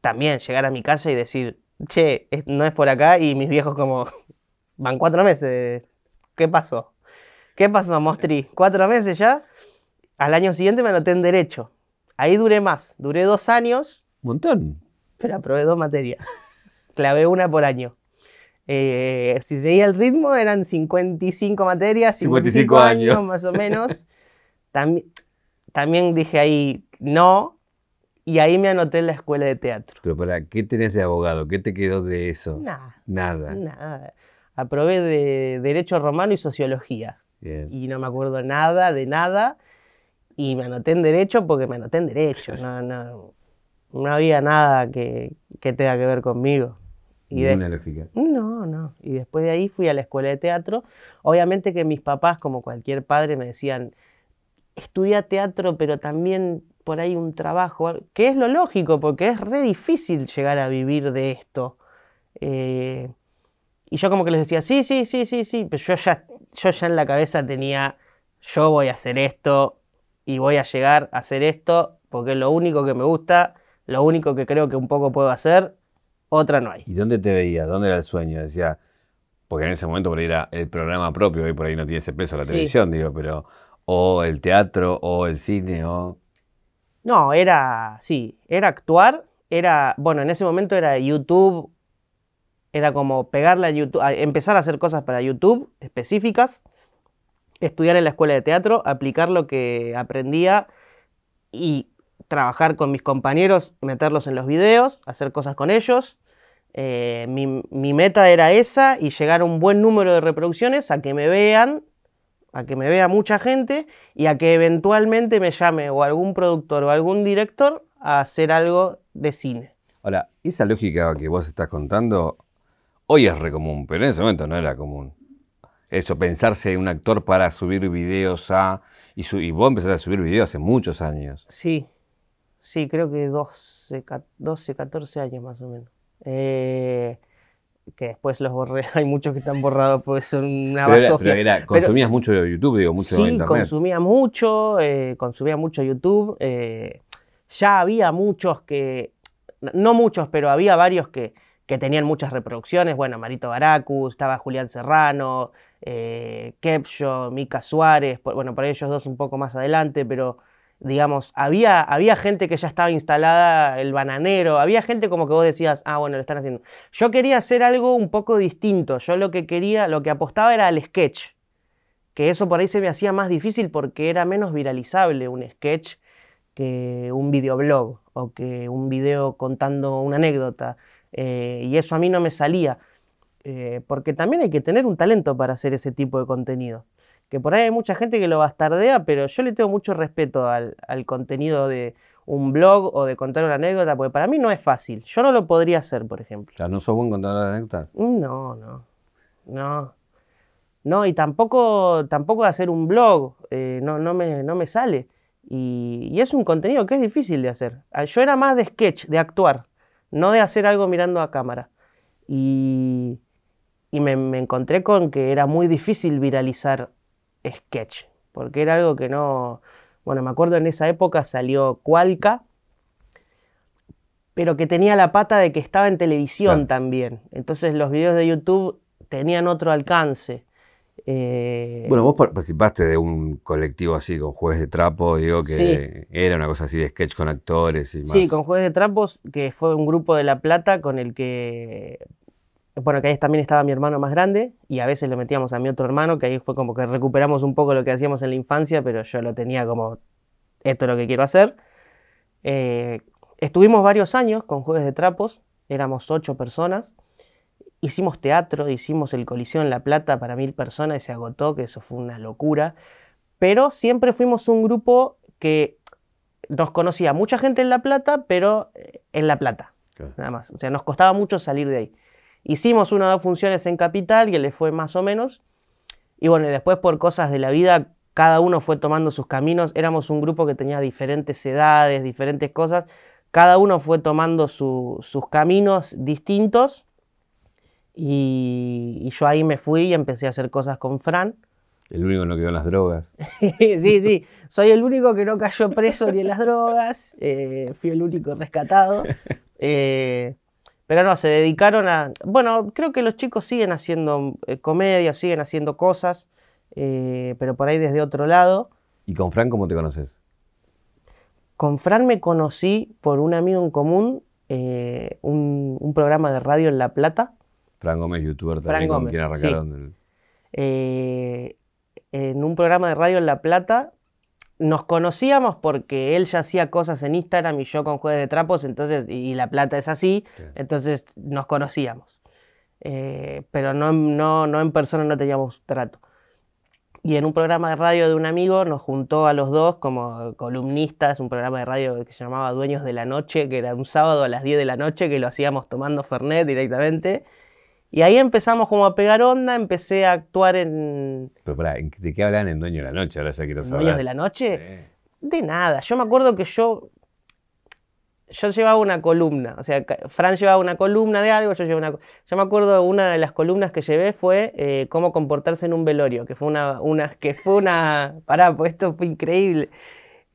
También llegar a mi casa y decir, che, no es por acá. Y mis viejos como, van cuatro meses. ¿Qué pasó? ¿Qué pasó, Mostri? ¿Cuatro meses ya? Al año siguiente me lo en Derecho Ahí duré más, duré dos años. Un montón. Pero aprobé dos materias. Clavé una por año. Eh, si seguía el ritmo, eran 55 materias, 55, años, más o menos. también, también dije ahí no, y ahí me anoté en la escuela de teatro. Pero para, ¿qué tenés de abogado? ¿Qué te quedó de eso? Nada. Nada. Aprobé de Derecho Romano y Sociología. Y no me acuerdo nada de nada y me anoté en derecho porque me anoté en derecho, no, había nada que, tenga que ver conmigo. Y No, no. Y después de ahí fui a la escuela de teatro. Obviamente que mis papás, como cualquier padre, me decían, estudia teatro, pero también por ahí un trabajo, que es lo lógico, porque es re difícil llegar a vivir de esto. Eh, y yo como que les decía, sí, sí, sí, sí, sí, pero yo ya, yo ya en la cabeza tenía, yo voy a hacer esto, y voy a llegar a hacer esto porque es lo único que me gusta, lo único que creo que un poco puedo hacer, otra no hay. ¿Y dónde te veías? ¿Dónde era el sueño? Decía, porque en ese momento por ahí era el programa propio, y por ahí no tiene ese peso la televisión, digo, pero o el teatro o el cine o No, era sí, era actuar, era, bueno, en ese momento era YouTube, era como pegarle a YouTube, empezar a hacer cosas para YouTube específicas estudiar en la escuela de teatro, aplicar lo que aprendía y trabajar con mis compañeros, meterlos en los videos, hacer cosas con ellos. Eh, mi, mi, meta era esa y llegar a un buen número de reproducciones, a que me vean, a que me vea mucha gente y a que eventualmente me llame o algún productor o algún director a hacer algo de cine. Ahora, esa lógica que vos estás contando hoy es re común, pero en ese momento no era común. Eso, pensarse un actor para subir videos a... Y, vos empezaste a subir videos hace muchos años. Sí, sí, creo que 12, 12 14 años más o menos. Eh, que después los borré, hay muchos que están borrados pues son una pero consumías mucho de YouTube, digo, mucho sí, consumía mucho, eh, consumía mucho YouTube. Eh, ya había muchos que, no muchos, pero había varios que, que tenían muchas reproducciones. Bueno, Marito Baracus, estaba Julián Serrano, eh, Kepcho, Mika Suárez, bueno, para ellos dos un poco más adelante, pero digamos, había, había gente que ya estaba instalada, el bananero, había gente como que vos decías, ah, bueno, lo están haciendo. Yo quería hacer algo un poco distinto, yo lo que quería, lo que apostaba era al sketch, que eso por ahí se me hacía más difícil porque era menos viralizable un sketch que un videoblog o que un video contando una anécdota, eh, y eso a mí no me salía. Eh, porque también hay que tener un talento para hacer ese tipo de contenido. Que por ahí hay mucha gente que lo bastardea, pero yo le tengo mucho respeto al, contenido de un blog o de contar una anécdota, porque para mí no es fácil. Yo no lo podría hacer, por ejemplo. O sea, ¿no soy buen contador de anécdotas? Mm, no, no. No. No, y tampoco, tampoco hacer un blog, eh, no, no, me, no me sale. Y, y, es un contenido que es difícil de hacer. Ah, yo era más de sketch, de actuar, no de hacer algo mirando a cámara. Y, y me, encontré con que era muy difícil viralizar sketch, porque era algo que no... Bueno, me acuerdo en esa época salió Cualca, pero que tenía la pata de que estaba en televisión también. Entonces los videos de YouTube tenían otro alcance. Eh, bueno, vos participaste de un colectivo así, con Jueves de Trapo, digo que era una cosa así de sketch con actores y más. Sí, con Jueves de Trapos, que fue un grupo de La Plata con el que bueno, que ahí también estaba mi hermano más grande y a veces lo metíamos a mi otro hermano, que ahí fue como que recuperamos un poco lo que hacíamos en la infancia, pero yo lo tenía como, esto es lo que quiero hacer. Eh, estuvimos varios años con Jueves de Trapos, éramos ocho personas, hicimos teatro, hicimos el Coliseo en La Plata para mil personas y se agotó, que eso fue una locura, pero siempre fuimos un grupo que nos conocía mucha gente en La Plata, pero eh, en La Plata, nada más, o sea, nos costaba mucho salir de ahí. Hicimos una o dos funciones en Capital, que le fue más o menos. Y bueno, después por cosas de la vida, cada uno fue tomando sus caminos. Éramos un grupo que tenía diferentes edades, diferentes cosas. Cada uno fue tomando sus caminos distintos. Y, yo ahí me fui y empecé a hacer cosas con Fran. El único que no quedó en las drogas. sí, sí. Soy el único que no cayó preso ni en las drogas. Eh, fui el único rescatado. Eh, pero no, se dedicaron a... Bueno, creo que los chicos siguen haciendo comedias, eh, comedia, siguen haciendo cosas, eh, pero por ahí desde otro lado. ¿Y con Fran cómo te conoces? Con Fran me conocí por un amigo en común, eh, un, programa de radio en La Plata. Fran Gómez, youtuber también, con quien arrancaron. en un programa de radio en La Plata nos conocíamos porque él ya hacía cosas en Instagram y yo con Jueves de Trapos, entonces, y la plata es así, entonces nos conocíamos. Eh, pero no, no en persona no teníamos trato. Y en un programa de radio de un amigo nos juntó a los dos como columnistas, un programa de radio que se llamaba Dueños de la Noche, que era un sábado a las 10 de la noche, que lo hacíamos tomando Fernet directamente. Y ahí empezamos como a pegar onda, empecé a actuar en... Pero pará, ¿de qué hablan en Dueño de la Noche? Ahora ya quiero saber. ¿Dueños de la Noche? De nada. Yo me acuerdo que yo... Yo llevaba una columna, o sea, Fran llevaba una columna de algo, yo llevaba una... Yo me acuerdo una de las columnas que llevé fue eh, cómo comportarse en un velorio, que fue una... que fue una... Pará, pues esto fue increíble.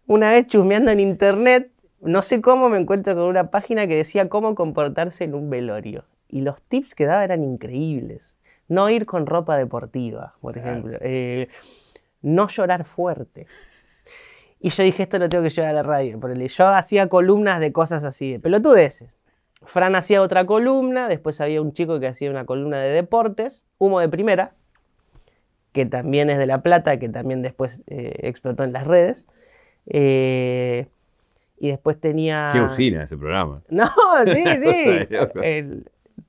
Una vez chusmeando en internet, no sé cómo me encuentro con una página que decía cómo comportarse en un velorio y los tips que daba eran increíbles. No ir con ropa deportiva, por ejemplo. Eh, no llorar fuerte. Y yo dije, esto lo tengo que llevar a la radio. yo hacía columnas de cosas así, de pelotudeces. Fran hacía otra columna, después había un chico que hacía una columna de deportes, Humo de Primera, que también es de La Plata, que también después eh, explotó en las redes. Eh, y después tenía... Qué usina ese programa. No, sí, sí. El,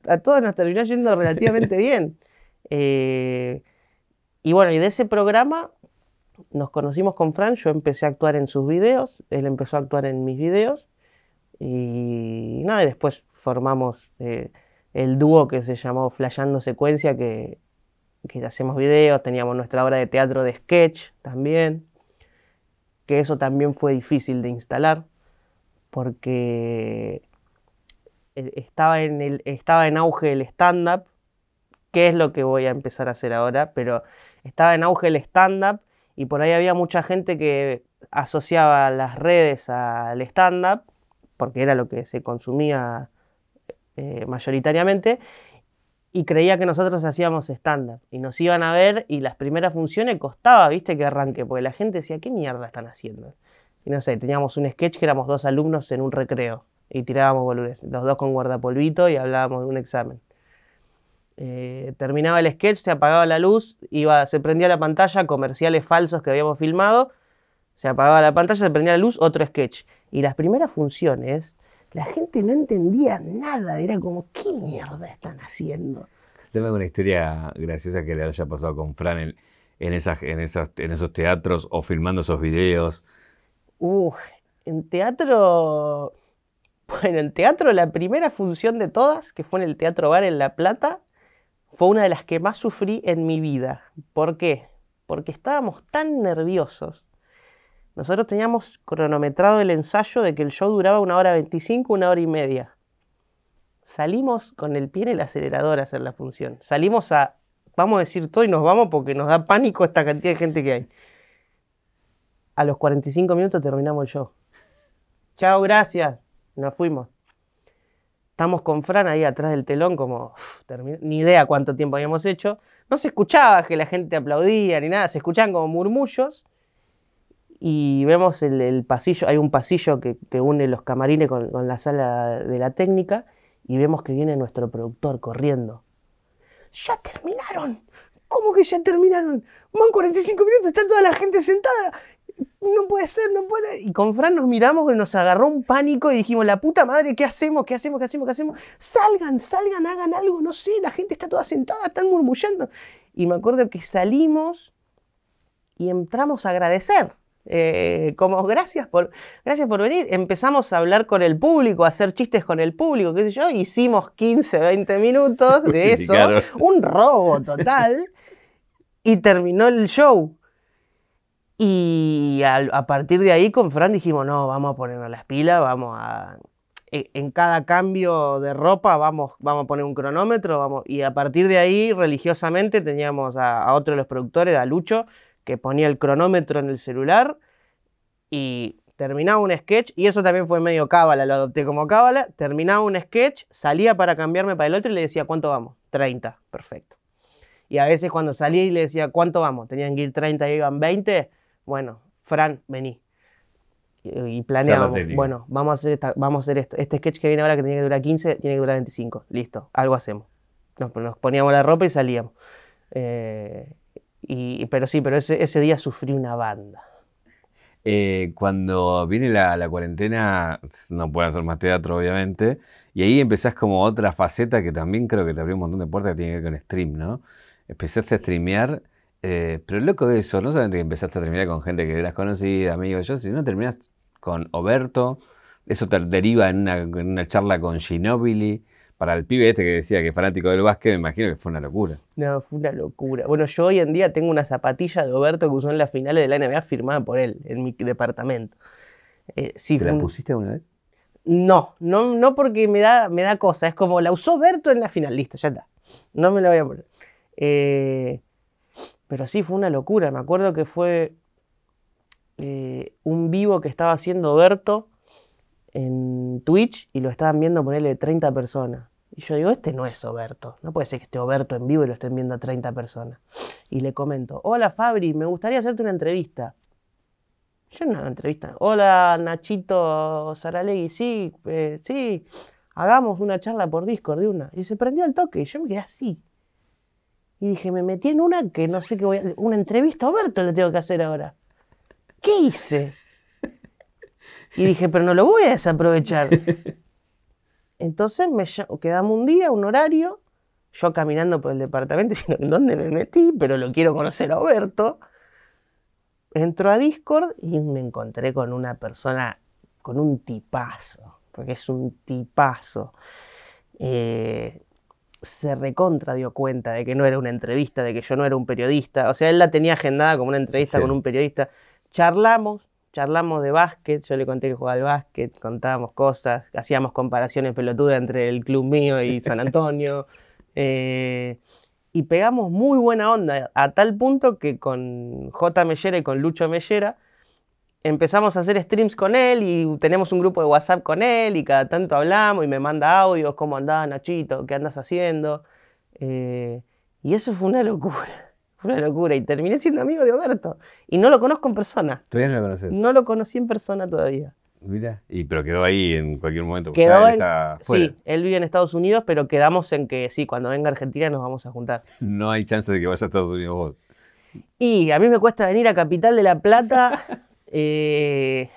a todos nos terminó yendo relativamente bien. Eh, y bueno, y de ese programa nos conocimos con Fran, yo empecé a actuar en sus videos, él empezó a actuar en mis videos, y nada, después formamos eh, el dúo que se llamó Flashando Secuencia, que, que hacemos videos, teníamos nuestra obra de teatro de sketch también, que eso también fue difícil de instalar, porque eh, estaba en, el, estaba en auge el stand-up, que es lo que voy a empezar a hacer ahora, pero estaba en auge el stand-up y por ahí había mucha gente que asociaba las redes al stand-up, porque era lo que se consumía eh, mayoritariamente, y creía que nosotros hacíamos stand-up. Y nos iban a ver y las primeras funciones costaba, viste, que arranque, porque la gente decía, ¿qué mierda están haciendo? Y no sé, teníamos un sketch que éramos dos alumnos en un recreo y tirábamos boludeces. Los dos con guardapolvito y hablábamos de un examen. Eh, terminaba el sketch, se apagaba la luz, iba, se prendía la pantalla, comerciales falsos que habíamos filmado, se apagaba la pantalla, se prendía la luz, otro sketch. Y las primeras funciones, la gente no entendía nada, era como, ¿qué mierda están haciendo? Tengo una historia graciosa que le haya pasado con Fran en, en esos teatros o filmando esos videos. Uh, en teatro bueno, en teatro la primera función de todas, que fue en el Teatro Bar en La Plata, fue una de las que más sufrí en mi vida. ¿Por qué? Porque estábamos tan nerviosos. Nosotros teníamos cronometrado el ensayo de que el show duraba una hora 25, una hora y media. Salimos con el pie en el acelerador a hacer la función. Salimos a, vamos a decir todo y nos vamos porque nos da pánico esta cantidad de gente que hay. A los 45 minutos terminamos el show. Chao, gracias nos fuimos. Estamos con Fran ahí atrás del telón, como ni idea cuánto tiempo habíamos hecho. No se escuchaba que la gente aplaudía ni nada, se escuchaban como murmullos. Y vemos el, pasillo, hay un pasillo que, une los camarines con, con la sala de la técnica y vemos que viene nuestro productor corriendo. ¡Ya terminaron! ¿Cómo que ya terminaron? Van 45 minutos, está toda la gente sentada no puede ser, no puede. Y con Fran nos miramos y nos agarró un pánico y dijimos, la puta madre, ¿qué hacemos? ¿Qué hacemos? ¿Qué hacemos? ¿Qué hacemos? Salgan, salgan, hagan algo, no sé, la gente está toda sentada, están murmullando. Y me acuerdo que salimos y entramos a agradecer. Eh, como gracias por, gracias por venir. Empezamos a hablar con el público, a hacer chistes con el público, qué sé yo. Hicimos 15, 20 minutos de eso. Un robo total. y terminó el show. Y a, partir de ahí con Fran dijimos, no, vamos a ponernos las pilas, vamos a... E, en, cada cambio de ropa vamos, vamos a poner un cronómetro, vamos... Y a partir de ahí, religiosamente, teníamos a, otro de los productores, a Lucho, que ponía el cronómetro en el celular y terminaba un sketch, y eso también fue medio cábala, lo adopté como cábala, terminaba un sketch, salía para cambiarme para el otro y le decía, ¿cuánto vamos? 30, perfecto. Y a veces cuando salía y le decía, ¿cuánto vamos? Tenían que ir 30 y iban 20 bueno, Fran, vení. Y, planeamos, bueno, vamos a hacer, vamos a hacer esto. Este sketch que viene ahora que tiene que durar 15, tiene que durar 25. Listo, algo hacemos. Nos, poníamos la ropa y salíamos. Eh, y, pero sí, pero ese, día sufrí una banda. Eh, cuando viene la, cuarentena, no pueden hacer más teatro, obviamente, y ahí empezás como otra faceta que también creo que te abrió un montón de puertas que tiene que ver con stream, ¿no? Empezaste a streamear eh, pero loco de eso, no solamente que empezaste a terminar con gente que eras conocida, amigos, yo, si no terminas con Oberto, eso te deriva en una, charla con Ginobili. Para el pibe este que decía que es fanático del básquet, me imagino que fue una locura. No, fue una locura. Bueno, yo hoy en día tengo una zapatilla de Oberto que usó en las finales de la NBA firmada por él, en mi departamento. Eh, sí, la pusiste alguna vez? No, no, no porque me da, me da cosa. Es como la usó Oberto en la final, listo, ya está. No me la voy a poner. Eh, pero sí, fue una locura. Me acuerdo que fue eh, un vivo que estaba haciendo Oberto en Twitch y lo estaban viendo ponerle 30 personas. Y yo digo, este no es Oberto. No puede ser que esté Oberto en vivo y lo estén viendo a 30 personas. Y le comento, hola Fabri, me gustaría hacerte una entrevista. Yo hago entrevista. Hola Nachito Saralegui, sí, eh, sí, hagamos una charla por Discord de una. Y se prendió el toque y yo me quedé así. Y dije, me metí en una que no sé qué voy a... Una entrevista a Oberto le tengo que hacer ahora. ¿Qué hice? Y dije, pero no lo voy a desaprovechar. Entonces me quedamos un día, un horario, yo caminando por el departamento diciendo, ¿dónde me metí? Pero lo quiero conocer a Oberto. Entro a Discord y me encontré con una persona, con un tipazo, porque es un tipazo. Eh, se recontra dio cuenta de que no era una entrevista, de que yo no era un periodista. O sea, él la tenía agendada como una entrevista con un periodista. Charlamos, charlamos de básquet, yo le conté que jugaba al básquet, contábamos cosas, hacíamos comparaciones pelotudas entre el club mío y San Antonio. Eh, y pegamos muy buena onda, a tal punto que con J. Mellera y con Lucho Mellera empezamos a hacer streams con él y tenemos un grupo de WhatsApp con él y cada tanto hablamos y me manda audios, ¿cómo andás Nachito? ¿Qué andas haciendo? Eh, y eso fue una locura, una locura. Y terminé siendo amigo de Alberto Y no lo conozco en persona. ¿Todavía no lo conoces? No lo conocí en persona todavía. Mira, y pero quedó ahí en cualquier momento. Quedó él está sí, él vive en Estados Unidos, pero quedamos en que sí, cuando venga Argentina nos vamos a juntar. No hay chance de que vayas a Estados Unidos vos. Y a mí me cuesta venir a Capital de la Plata eh,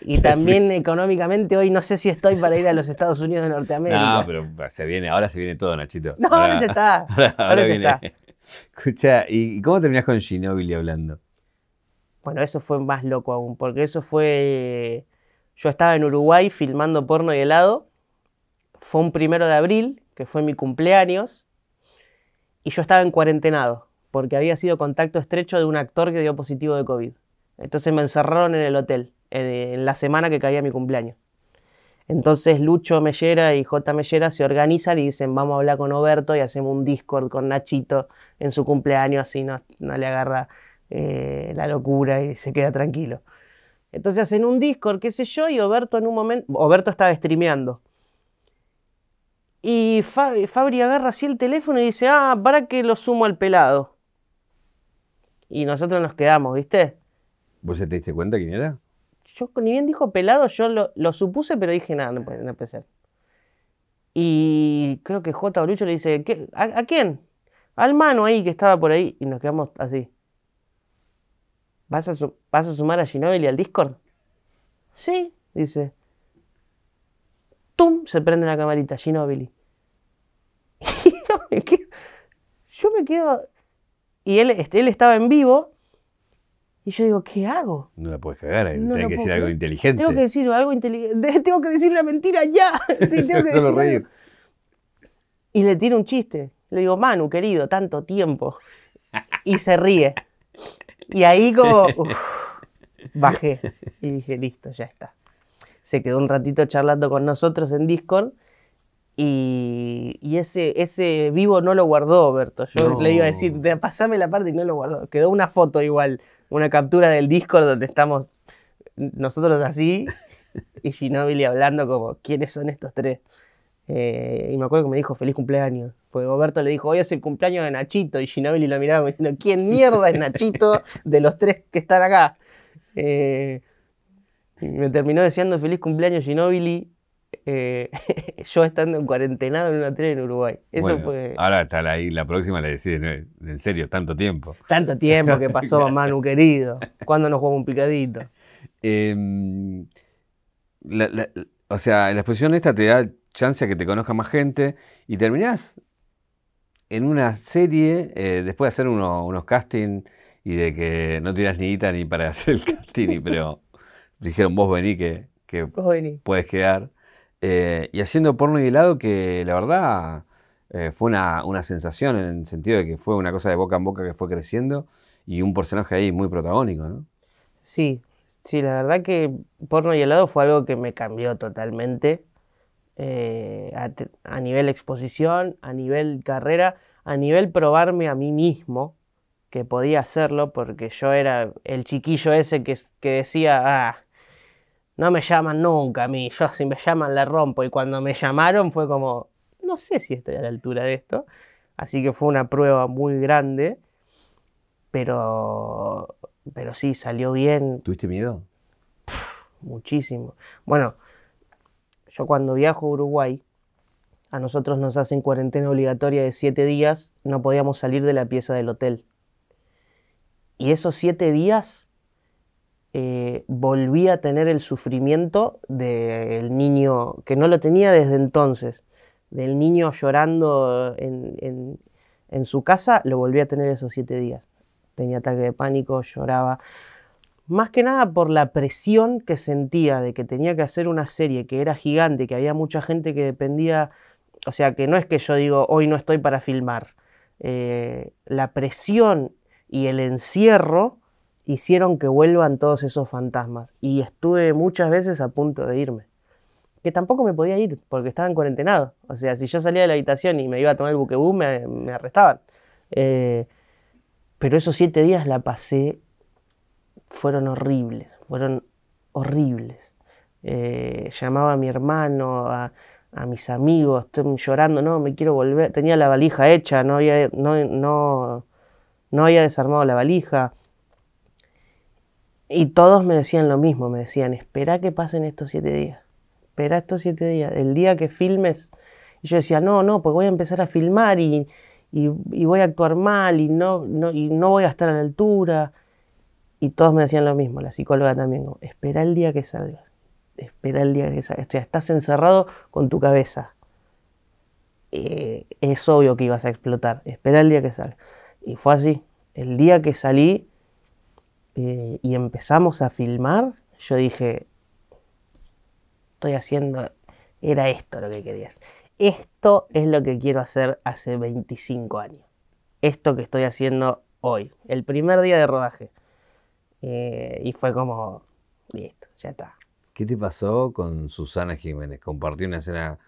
y también económicamente hoy no sé si estoy para ir a los Estados Unidos de Norteamérica. No, pero se viene, ahora se viene todo, Nachito. No, ahora, ya está. Ahora, Está. Escucha, ¿y cómo terminás con Ginóbili hablando? Bueno, eso fue más loco aún, porque eso fue. Yo estaba en Uruguay filmando porno y helado. Fue un primero de abril, que fue mi cumpleaños. Y yo estaba en cuarentenado, porque había sido contacto estrecho de un actor que dio positivo de COVID. Entonces me encerraron en el hotel, en, la semana que caía mi cumpleaños. Entonces Lucho Mellera y J. Mellera se organizan y dicen, vamos a hablar con Oberto y hacemos un Discord con Nachito en su cumpleaños, así no, le agarra eh, la locura y se queda tranquilo. Entonces hacen un Discord, qué sé yo, y Oberto en un momento, Oberto estaba streameando. Y Fabri agarra así el teléfono y dice, ah, para que lo sumo al pelado. Y nosotros nos quedamos, ¿viste? ¿Vos se te diste cuenta quién era? Yo, ni bien dijo pelado, yo lo, supuse, pero dije nada, no puede, ser. Y creo que J. Orucho le dice, a, quién? Al mano ahí que estaba por ahí. Y nos quedamos así. ¿Vas a, vas a sumar a Ginobili al Discord? Sí, dice. ¡Tum! Se prende la camarita, Ginobili. Y yo me quedo. Yo me quedo y él, este, él estaba en vivo y yo digo, ¿qué hago? No la puedes cagar, hay que decir algo inteligente. Tengo que decir algo inteligente. Tengo que decir una mentira ya. tengo que decir Y le tiro un chiste. Le digo, Manu, querido, tanto tiempo. Y se ríe. Y ahí como, bajé. Y dije, listo, ya está. Se quedó un ratito charlando con nosotros en Discord y, ese, ese vivo no lo guardó, Berto. Yo le iba a decir, pasame la parte y no lo guardó. Quedó una foto igual, una captura del Discord donde estamos nosotros así y Ginobili hablando como, ¿quiénes son estos tres? Eh, y me acuerdo que me dijo, feliz cumpleaños. Porque Roberto le dijo, hoy es el cumpleaños de Nachito. Y Ginobili lo miraba diciendo, ¿quién mierda es Nachito de los tres que están acá? Eh, y me terminó deseando feliz cumpleaños Ginobili eh, yo estando en cuarentenado en un hotel en Uruguay. Eso bueno, Ahora está ahí, la próxima le decís, en serio, tanto tiempo. Tanto tiempo que pasó, Manu querido. ¿Cuándo nos jugamos un picadito? Em, o sea, la exposición esta te da chance a que te conozca más gente y terminás en una serie, eh, después de hacer unos castings y de que no tiras ni ita ni para hacer el casting, pero dijeron vos vení que, que puedes quedar. Eh, y haciendo porno y helado que la verdad eh, fue una, sensación en el sentido de que fue una cosa de boca en boca que fue creciendo y un personaje ahí muy protagónico, ¿no? Sí, sí, la verdad que porno y helado fue algo que me cambió totalmente eh, a, nivel exposición, a nivel carrera, a nivel probarme a mí mismo que podía hacerlo porque yo era el chiquillo ese que, que decía, ah, no me llaman nunca a mí, yo si me llaman la rompo y cuando me llamaron fue como, no sé si estoy a la altura de esto, así que fue una prueba muy grande, pero, pero sí, salió bien. ¿Tuviste miedo? muchísimo. Bueno, yo cuando viajo a Uruguay, a nosotros nos hacen cuarentena obligatoria de siete días, no podíamos salir de la pieza del hotel. Y esos siete días eh, volví a tener el sufrimiento del niño, que no lo tenía desde entonces, del niño llorando en, su casa, lo volví a tener esos siete días. Tenía ataque de pánico, lloraba. Más que nada por la presión que sentía de que tenía que hacer una serie que era gigante, que había mucha gente que dependía, o sea, que no es que yo digo, hoy no estoy para filmar. Eh, la presión y el encierro hicieron que vuelvan todos esos fantasmas. Y estuve muchas veces a punto de irme. Que tampoco me podía ir porque estaba en cuarentenado. O sea, si yo salía de la habitación y me iba a tomar el buquebú, me, arrestaban. Eh, pero esos siete días la pasé, fueron horribles, fueron horribles. Eh, llamaba a mi hermano, a, mis amigos, estoy llorando, no, me quiero volver. Tenía la valija hecha, no había, no, no, no había desarmado la valija. Y todos me decían lo mismo, me decían, espera que pasen estos siete días, espera estos siete días, el día que filmes. Y yo decía, no, no, pues voy a empezar a filmar y, voy a actuar mal y no, y no voy a estar a la altura. Y todos me decían lo mismo, la psicóloga también, espera el día que salgas, espera el día que salgas, o sea, estás encerrado con tu cabeza. Eh, es obvio que ibas a explotar, espera el día que salgas. Y fue así, el día que salí eh, y empezamos a filmar, yo dije, estoy haciendo, era esto lo que querías. Esto es lo que quiero hacer hace 25 años. Esto que estoy haciendo hoy, el primer día de rodaje. Eh, y fue como, listo, ya está. ¿Qué te pasó con Susana Jiménez? Compartí una escena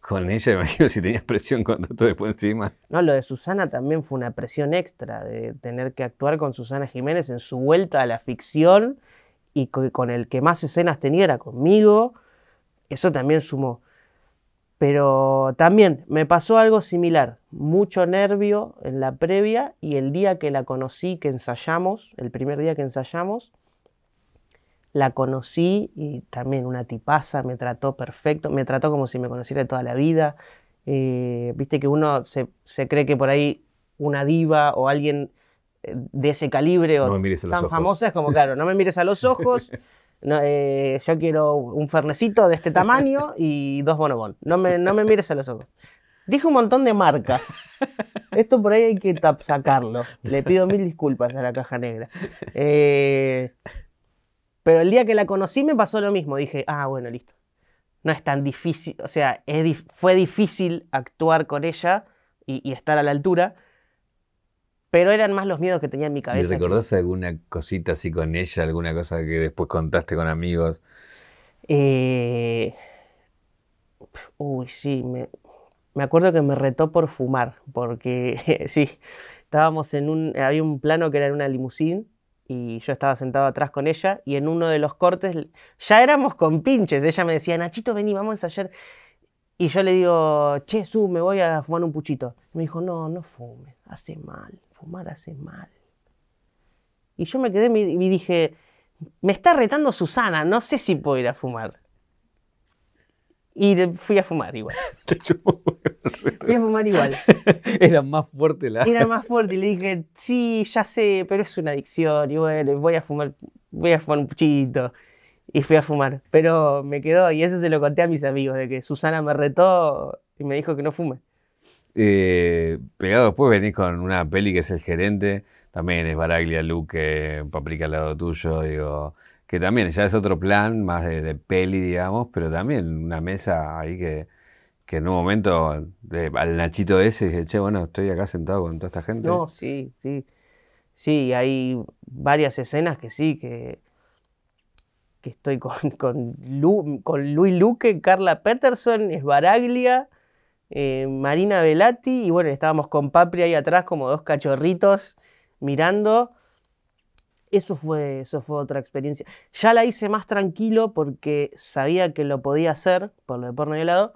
con ella, imagino si tenías presión cuando todo después encima. No, lo de Susana también fue una presión extra, de tener que actuar con Susana Jiménez en su vuelta a la ficción y con el que más escenas tenía era conmigo. Eso también sumó. Pero también me pasó algo similar, mucho nervio en la previa y el día que la conocí, que ensayamos, el primer día que ensayamos, la conocí y también una tipaza, me trató perfecto, me trató como si me conociera toda la vida. Eh, viste que uno se, cree que por ahí una diva o alguien eh, de ese calibre o tan famosa es como, claro, no me mires a los ojos. Eh, yo quiero un fernecito de este tamaño y dos bonobón. No me, no me mires a los ojos. Dije un montón de marcas. Esto por ahí hay que sacarlo. Le pido mil disculpas a la caja negra. Eh, pero el día que la conocí me pasó lo mismo. Dije, ah, bueno, listo. No es tan difícil, o sea, fue difícil actuar con ella y, estar a la altura, pero eran más los miedos que tenía en mi cabeza. ¿Y recordás alguna cosita así con ella, alguna cosa que después contaste con amigos? Eh... Uy, sí, me... acuerdo que me retó por fumar, porque sí, estábamos en un, había un plano que era en una limusín y yo estaba sentado atrás con ella y en uno de los cortes ya éramos con pinches. Ella me decía, Nachito, vení, vamos a ensayar. Y yo le digo, che, su, me voy a fumar un puchito. Me dijo, no, no fumes, hace mal, fumar hace mal. Y yo me quedé y dije, me está retando Susana, no sé si puedo ir a fumar. Y fui a fumar igual. fui a fumar igual. Era más fuerte la. Era más fuerte. Y le dije, sí, ya sé, pero es una adicción. Y bueno, voy a fumar, voy a fumar un puchito. Y fui a fumar. Pero me quedó, y eso se lo conté a mis amigos, de que Susana me retó y me dijo que no fume. Eh, pegado después venís con una peli que es El Gerente, también es Baraglia, Luque, Paprika al lado tuyo, digo que también ya es otro plan, más de, peli, digamos, pero también una mesa ahí que, que en un momento al Nachito ese dije, che, bueno, estoy acá sentado con toda esta gente. No, sí, sí. Sí, hay varias escenas que sí, que, que estoy con, con, Luis Luque, Carla Peterson, Esbaraglia, eh, Marina Velati, y bueno, estábamos con Papri ahí atrás como dos cachorritos mirando. Eso fue, eso fue otra experiencia. Ya la hice más tranquilo porque sabía que lo podía hacer, por lo de porno de helado,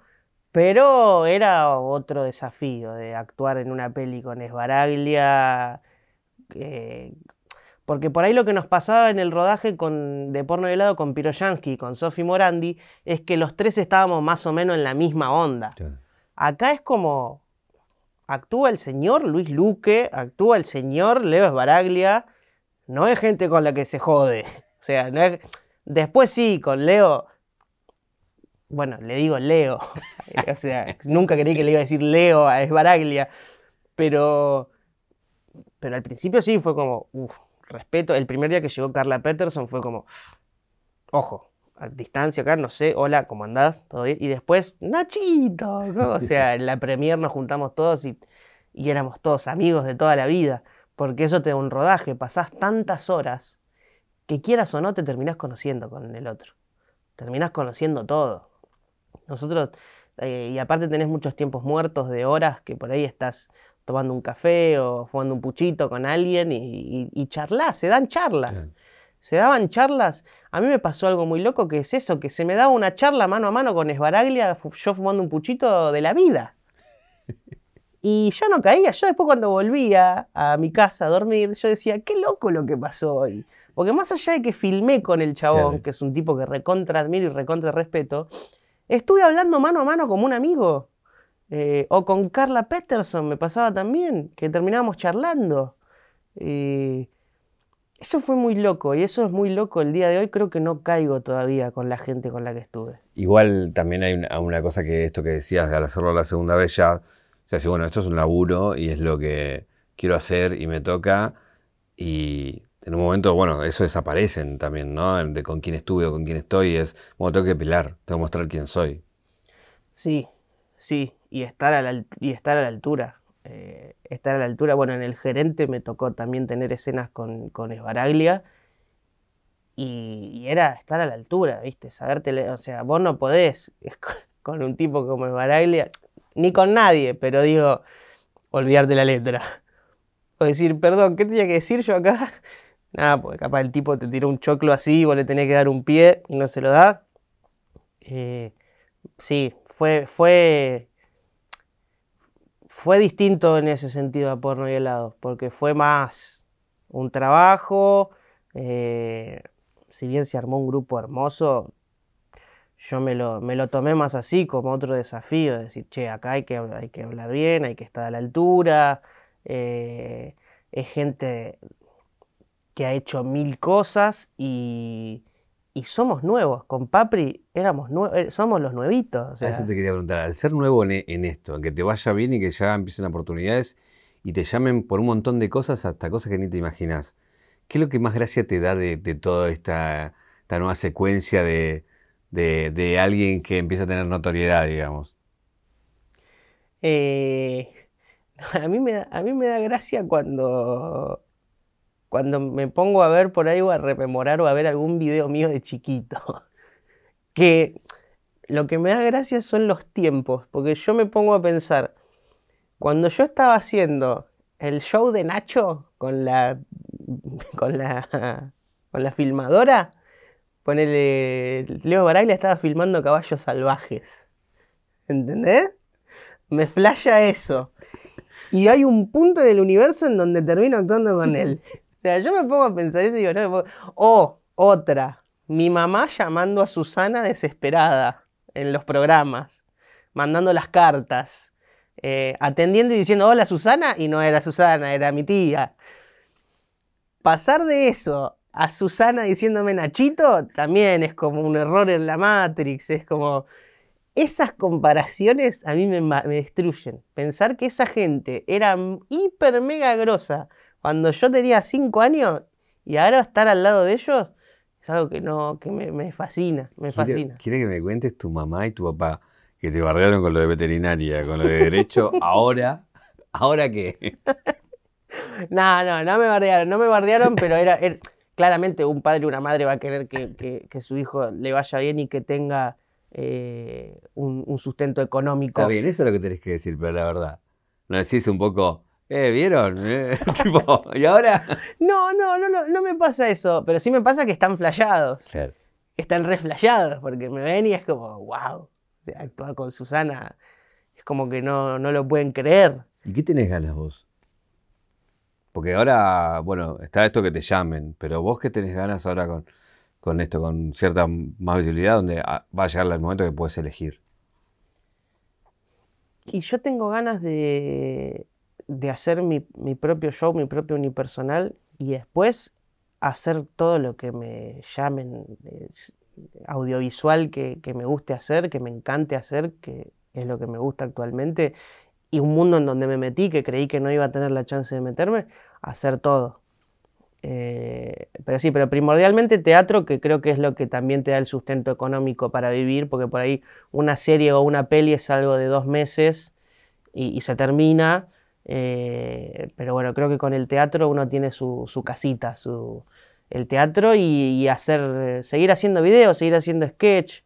pero era otro desafío de actuar en una peli con Esbaraglia. Eh, porque por ahí lo que nos pasaba en el rodaje con, de porno de helado con Piroyansky y con Sophie Morandi es que los tres estábamos más o menos en la misma onda. Acá es como. Actúa el señor Luis Luque, actúa el señor Leo Esbaraglia no es gente con la que se jode. O sea, después sí, con Leo, bueno, le digo Leo. o sea, nunca creí que le iba a decir Leo a Esbaraglia, pero, pero al principio sí fue como, respeto. El primer día que llegó Carla Peterson fue como, ojo, a distancia acá, no sé, hola, ¿cómo andás? ¿Todo bien? Y después, Nachito, o sea, en la premier nos juntamos todos y éramos todos amigos de toda la vida porque eso te da un rodaje, pasás tantas horas que quieras o no te terminás conociendo con el otro, terminás conociendo todo. Nosotros, eh, y aparte tenés muchos tiempos muertos de horas que por ahí estás tomando un café o fumando un puchito con alguien y, y, charlas, se dan charlas. Se daban charlas. A mí me pasó algo muy loco que es eso, que se me daba una charla mano a mano con Esbaraglia, yo fumando un puchito de la vida. Y yo no caía, yo después cuando volvía a mi casa a dormir, yo decía, qué loco lo que pasó hoy. Porque más allá de que filmé con el chabón, que es un tipo que recontra admiro y recontra respeto, estuve hablando mano a mano como un amigo. Eh, o con Carla Peterson me pasaba también, que terminábamos charlando. eso fue muy loco y eso es muy loco. El día de hoy creo que no caigo todavía con la gente con la que estuve. Igual también hay una, cosa que esto que decías al hacerlo la segunda vez ya o sea, si bueno, esto es un laburo y es lo que quiero hacer y me toca y en un momento, bueno, eso desaparecen también, ¿no? De con quién estuve o con quién estoy, es, bueno, tengo que pilar, tengo que mostrar quién soy. Sí, sí, y estar a la, y estar a la altura. Eh, estar a la altura, bueno, en el gerente me tocó también tener escenas con, con Esbaraglia y, y, era estar a la altura, ¿viste? Saberte, o sea, vos no podés con un tipo como Esbaraglia, ni con nadie, pero digo, olvidarte la letra. O decir, perdón, ¿qué tenía que decir yo acá? Nada, porque capaz el tipo te tiró un choclo así, y vos le tenés que dar un pie y no se lo da. Eh, sí, fue, fue, fue distinto en ese sentido a porno y helado. porque fue más un trabajo. Eh, si bien se armó un grupo hermoso, yo me lo, tomé más así como otro desafío, decir, che, acá hay que, hay que hablar bien, hay que estar a la altura, eh, es gente que ha hecho mil cosas y, somos nuevos. Con Papri éramos eh, somos los nuevitos. Eso te quería preguntar. Al ser nuevo en, esto, que te vaya bien y que ya empiecen oportunidades y te llamen por un montón de cosas, hasta cosas que ni te imaginas, ¿qué es lo que más gracia te da de, toda esta, esta nueva secuencia de, de, alguien que empieza a tener notoriedad, digamos? Eh, a, mí me da, gracia cuando, cuando me pongo a ver por ahí o a rememorar o a ver algún video mío de chiquito. Que lo que me da gracia son los tiempos, porque yo me pongo a pensar, cuando yo estaba haciendo el show de Nacho con la, con la, con la filmadora, Ponele, Leo Baraglia estaba filmando caballos salvajes. ¿Entendés? Me flasha eso. Y hay un punto del universo en donde termino actuando con él. O sea, yo me pongo a pensar eso y digo, no O, otra. Mi mamá llamando a Susana desesperada en los programas, mandando las cartas, eh, atendiendo y diciendo, hola Susana, y no era Susana, era mi tía. Pasar de eso a Susana diciéndome Nachito, también es como un error en la Matrix, es como... Esas comparaciones a mí me, destruyen. Pensar que esa gente era hiper mega grosa cuando yo tenía cinco años y ahora estar al lado de ellos es algo que no que me, fascina, me fascina. quiere que me cuentes tu mamá y tu papá que te bardearon con lo de veterinaria, con lo de derecho, ahora, ¿ahora qué? no, no, no me bardearon, no me bardearon, pero era claramente un padre o una madre va a querer que, su hijo le vaya bien y que tenga eh, un, sustento económico. Está bien, eso es lo que tenés que decir, pero la verdad. No decís un poco, eh, ¿vieron? ¿eh? tipo, ¿y ahora? No, no, no, no, no me pasa eso, pero sí me pasa que están flayados. están reflayados, porque me ven y es como, wow, actúa con Susana, es como que no, no lo pueden creer. ¿Y qué tenés ganas vos? Porque ahora, bueno, está esto que te llamen, pero vos que tenés ganas ahora con, esto, con cierta más visibilidad, donde ah, va a llegar el momento que puedes elegir. Y yo tengo ganas de, hacer mi, propio show, mi propio unipersonal, y después hacer todo lo que me llamen audiovisual que, que me guste hacer, que me encante hacer, que es lo que me gusta actualmente, y un mundo en donde me metí, que creí que no iba a tener la chance de meterme, hacer todo. Eh, pero sí, pero primordialmente teatro, que creo que es lo que también te da el sustento económico para vivir, porque por ahí una serie o una peli es algo de dos meses y, se termina. Eh, pero bueno, creo que con el teatro uno tiene su, casita, su, el teatro y, hacer, eh, seguir haciendo videos, seguir haciendo sketch,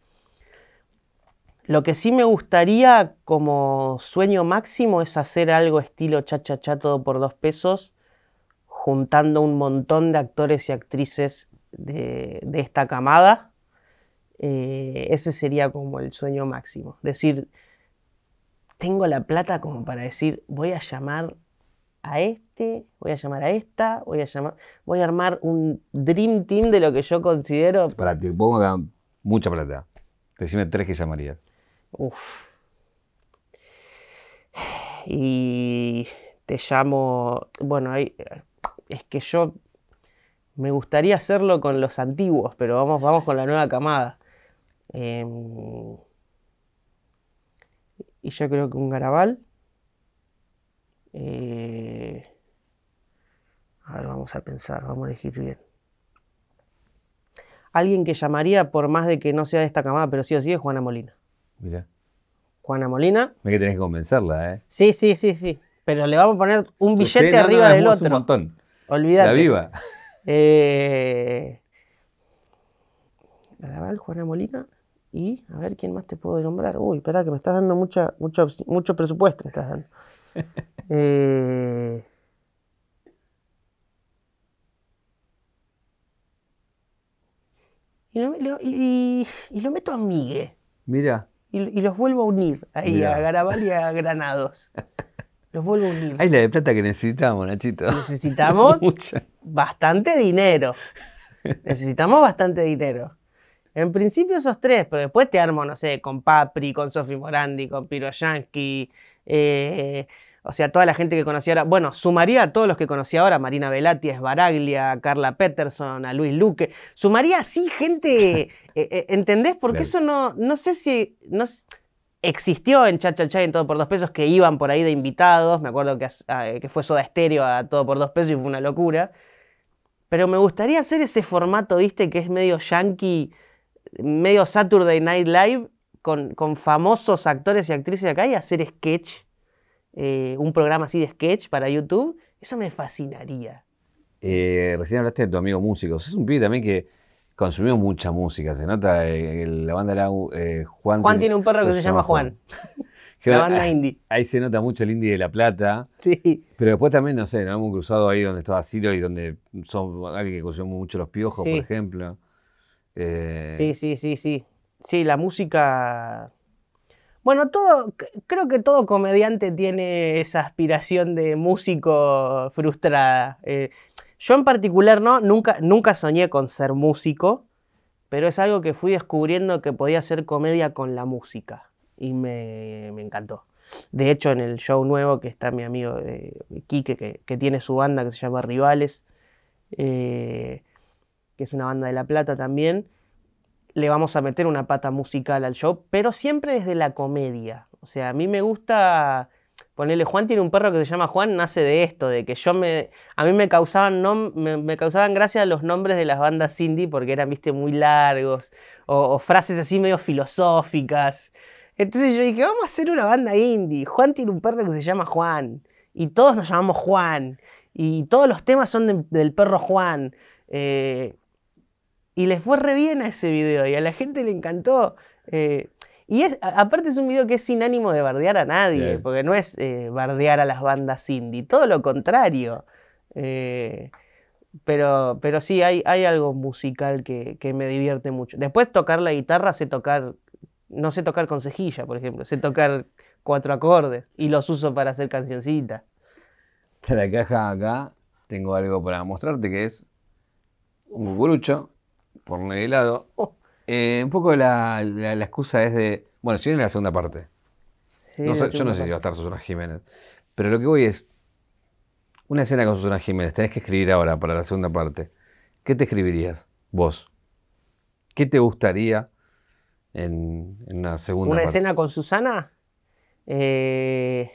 lo que sí me gustaría como sueño máximo es hacer algo estilo cha-cha-cha todo por dos pesos, juntando un montón de actores y actrices de, esta camada. Eh, ese sería como el sueño máximo. Decir, tengo la plata como para decir, voy a llamar a este, voy a llamar a esta, voy a llamar, voy a armar un dream team de lo que yo considero. Para, ti pongo mucha plata. Decime tres que llamarías. Y te llamo, bueno, es que yo me gustaría hacerlo con los antiguos, pero vamos, vamos con la nueva camada. Em, y yo creo que un garabal. Eh, a ver, vamos a pensar, vamos a elegir bien. Alguien que llamaría por más de que no sea de esta camada, pero sí o sí es Juana Molina. Mira. Juana Molina. Me que tenés que convencerla, ¿eh? Sí, sí, sí, sí. Pero le vamos a poner un billete arriba del otro. Un montón. Olvídate. La viva. Eh... Juana Molina. Y a ver quién más te puedo nombrar. Uy, espera, que me estás dando mucha, mucho, mucho presupuesto. Me estás dando. eh... Y lo, lo meto a Migue. Mira y, los vuelvo a unir ahí, a Garabal y a Granados. Los vuelvo a unir. Ahí la de plata que necesitamos, Nachito. Necesitamos bastante dinero. Necesitamos bastante dinero. En principio esos tres, pero después te armo, no sé, con Papri, con Sofi Morandi, con Piro eh, o sea, toda la gente que conocía ahora, bueno, sumaría a todos los que conocía ahora, Marina Velati, Esbaraglia, Carla Peterson, a Luis Luque, sumaría así gente, eh, eh, ¿entendés? Porque eso no, no sé si, no, existió en Chachachá y en Todo por Dos Pesos que iban por ahí de invitados. Me acuerdo que, ah, eh, que, fue Soda Estéreo a Todo por Dos Pesos y fue una locura. Pero me gustaría hacer ese formato, viste, que es medio yankee, medio Saturday Night Live, con, con famosos actores y actrices de acá y hacer sketch eh, un programa así de sketch para YouTube, eso me fascinaría. Eh, recién hablaste de tu amigo músico. Es un pibe también que consumió mucha música. Se nota eh, la banda Juan. Juan tiene un perro que se, llama Juan. la banda indie. Ahí se nota mucho el indie de La Plata. Sí. Pero después también, no sé, nos hemos cruzado ahí donde estaba Ciro y donde son alguien que consumió mucho los piojos, por ejemplo. Sí, sí, sí, sí. Sí, la música bueno, todo, creo que todo comediante tiene esa aspiración de músico frustrada. Eh, yo en particular no, nunca, nunca soñé con ser músico, pero es algo que fui descubriendo que podía hacer comedia con la música y me, encantó. De hecho, en el show nuevo que está mi amigo Kike, eh, que, tiene su banda que se llama Rivales, eh, que es una banda de La Plata también, le vamos a meter una pata musical al show, pero siempre desde la comedia. O sea, a mí me gusta ponerle, Juan tiene un perro que se llama Juan, nace de esto, de que yo me, a mí me causaban, me, causaban gracia los nombres de las bandas indie porque eran, viste, muy largos, o, frases así medio filosóficas. Entonces yo dije, vamos a hacer una banda indie. Juan tiene un perro que se llama Juan, y todos nos llamamos Juan, y todos los temas son del perro Juan. Eh, y les fue re bien a ese video y a la gente le encantó. Eh, y es, aparte es un video que es sin ánimo de bardear a nadie, porque no es eh, bardear a las bandas indie, todo lo contrario. Eh, pero, pero sí, hay, hay algo musical que, me divierte mucho. Después tocar la guitarra, sé tocar, no sé tocar con cejilla, por ejemplo, sé tocar cuatro acordes y los uso para hacer cancioncitas. la caja acá tengo algo para mostrarte que es un cucurucho por el lado. Oh. Eh, un poco la, excusa es de. Bueno, si viene la segunda parte. yo no sé si va a estar Susana Jiménez. Pero lo que voy es. Una escena con Susana Jiménez, tenés que escribir ahora para la segunda parte. ¿Qué te escribirías vos? ¿Qué te gustaría en, en una segunda ¿Una escena con Susana? Eh,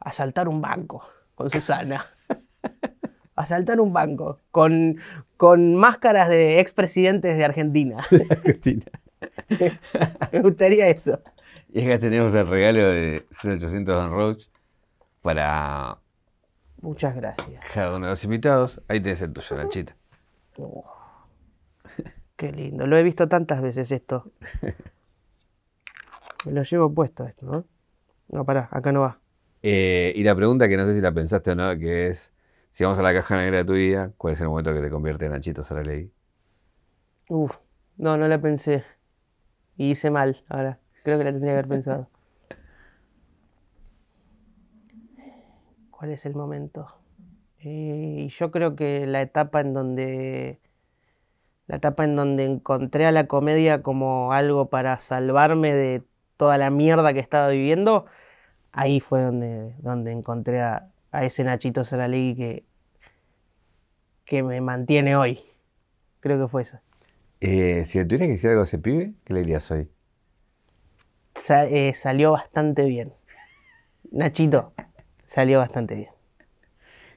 asaltar un banco con Susana asaltar un banco con, con máscaras de expresidentes de Argentina. Argentina. Me gustaría eso. Y acá tenemos el regalo de 0800 Don Roach para. Muchas gracias. Cada uno de los invitados. Ahí tenés el tuyo, La oh, qué lindo. Lo he visto tantas veces esto. Me lo llevo puesto esto, ¿no? No, pará, acá no va. Eh, y la pregunta que no sé si la pensaste o no, que es. Si vamos a la caja negra de tu vida, ¿cuál es el momento que te convierte en Nachito Saraley? Uf, no, no la pensé. Y hice mal ahora. Creo que la tendría que haber pensado. ¿Cuál es el momento? Eh, y yo creo que la etapa en donde. La etapa en donde encontré a la comedia como algo para salvarme de toda la mierda que estaba viviendo, ahí fue donde, donde encontré a, a ese Nachito Saralegui que, que me mantiene hoy. Creo que fue esa. Eh, si le tuvieras que decir algo a ese pibe, ¿qué le dirías hoy? Eh, salió bastante bien. Nachito, salió bastante bien.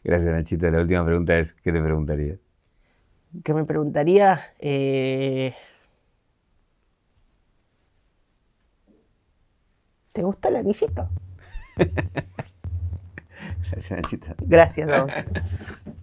Gracias, Nachito. La última pregunta es, ¿qué te preguntaría? ¿Qué me preguntaría? Eh, ¿Te gusta el anillito? Gracias,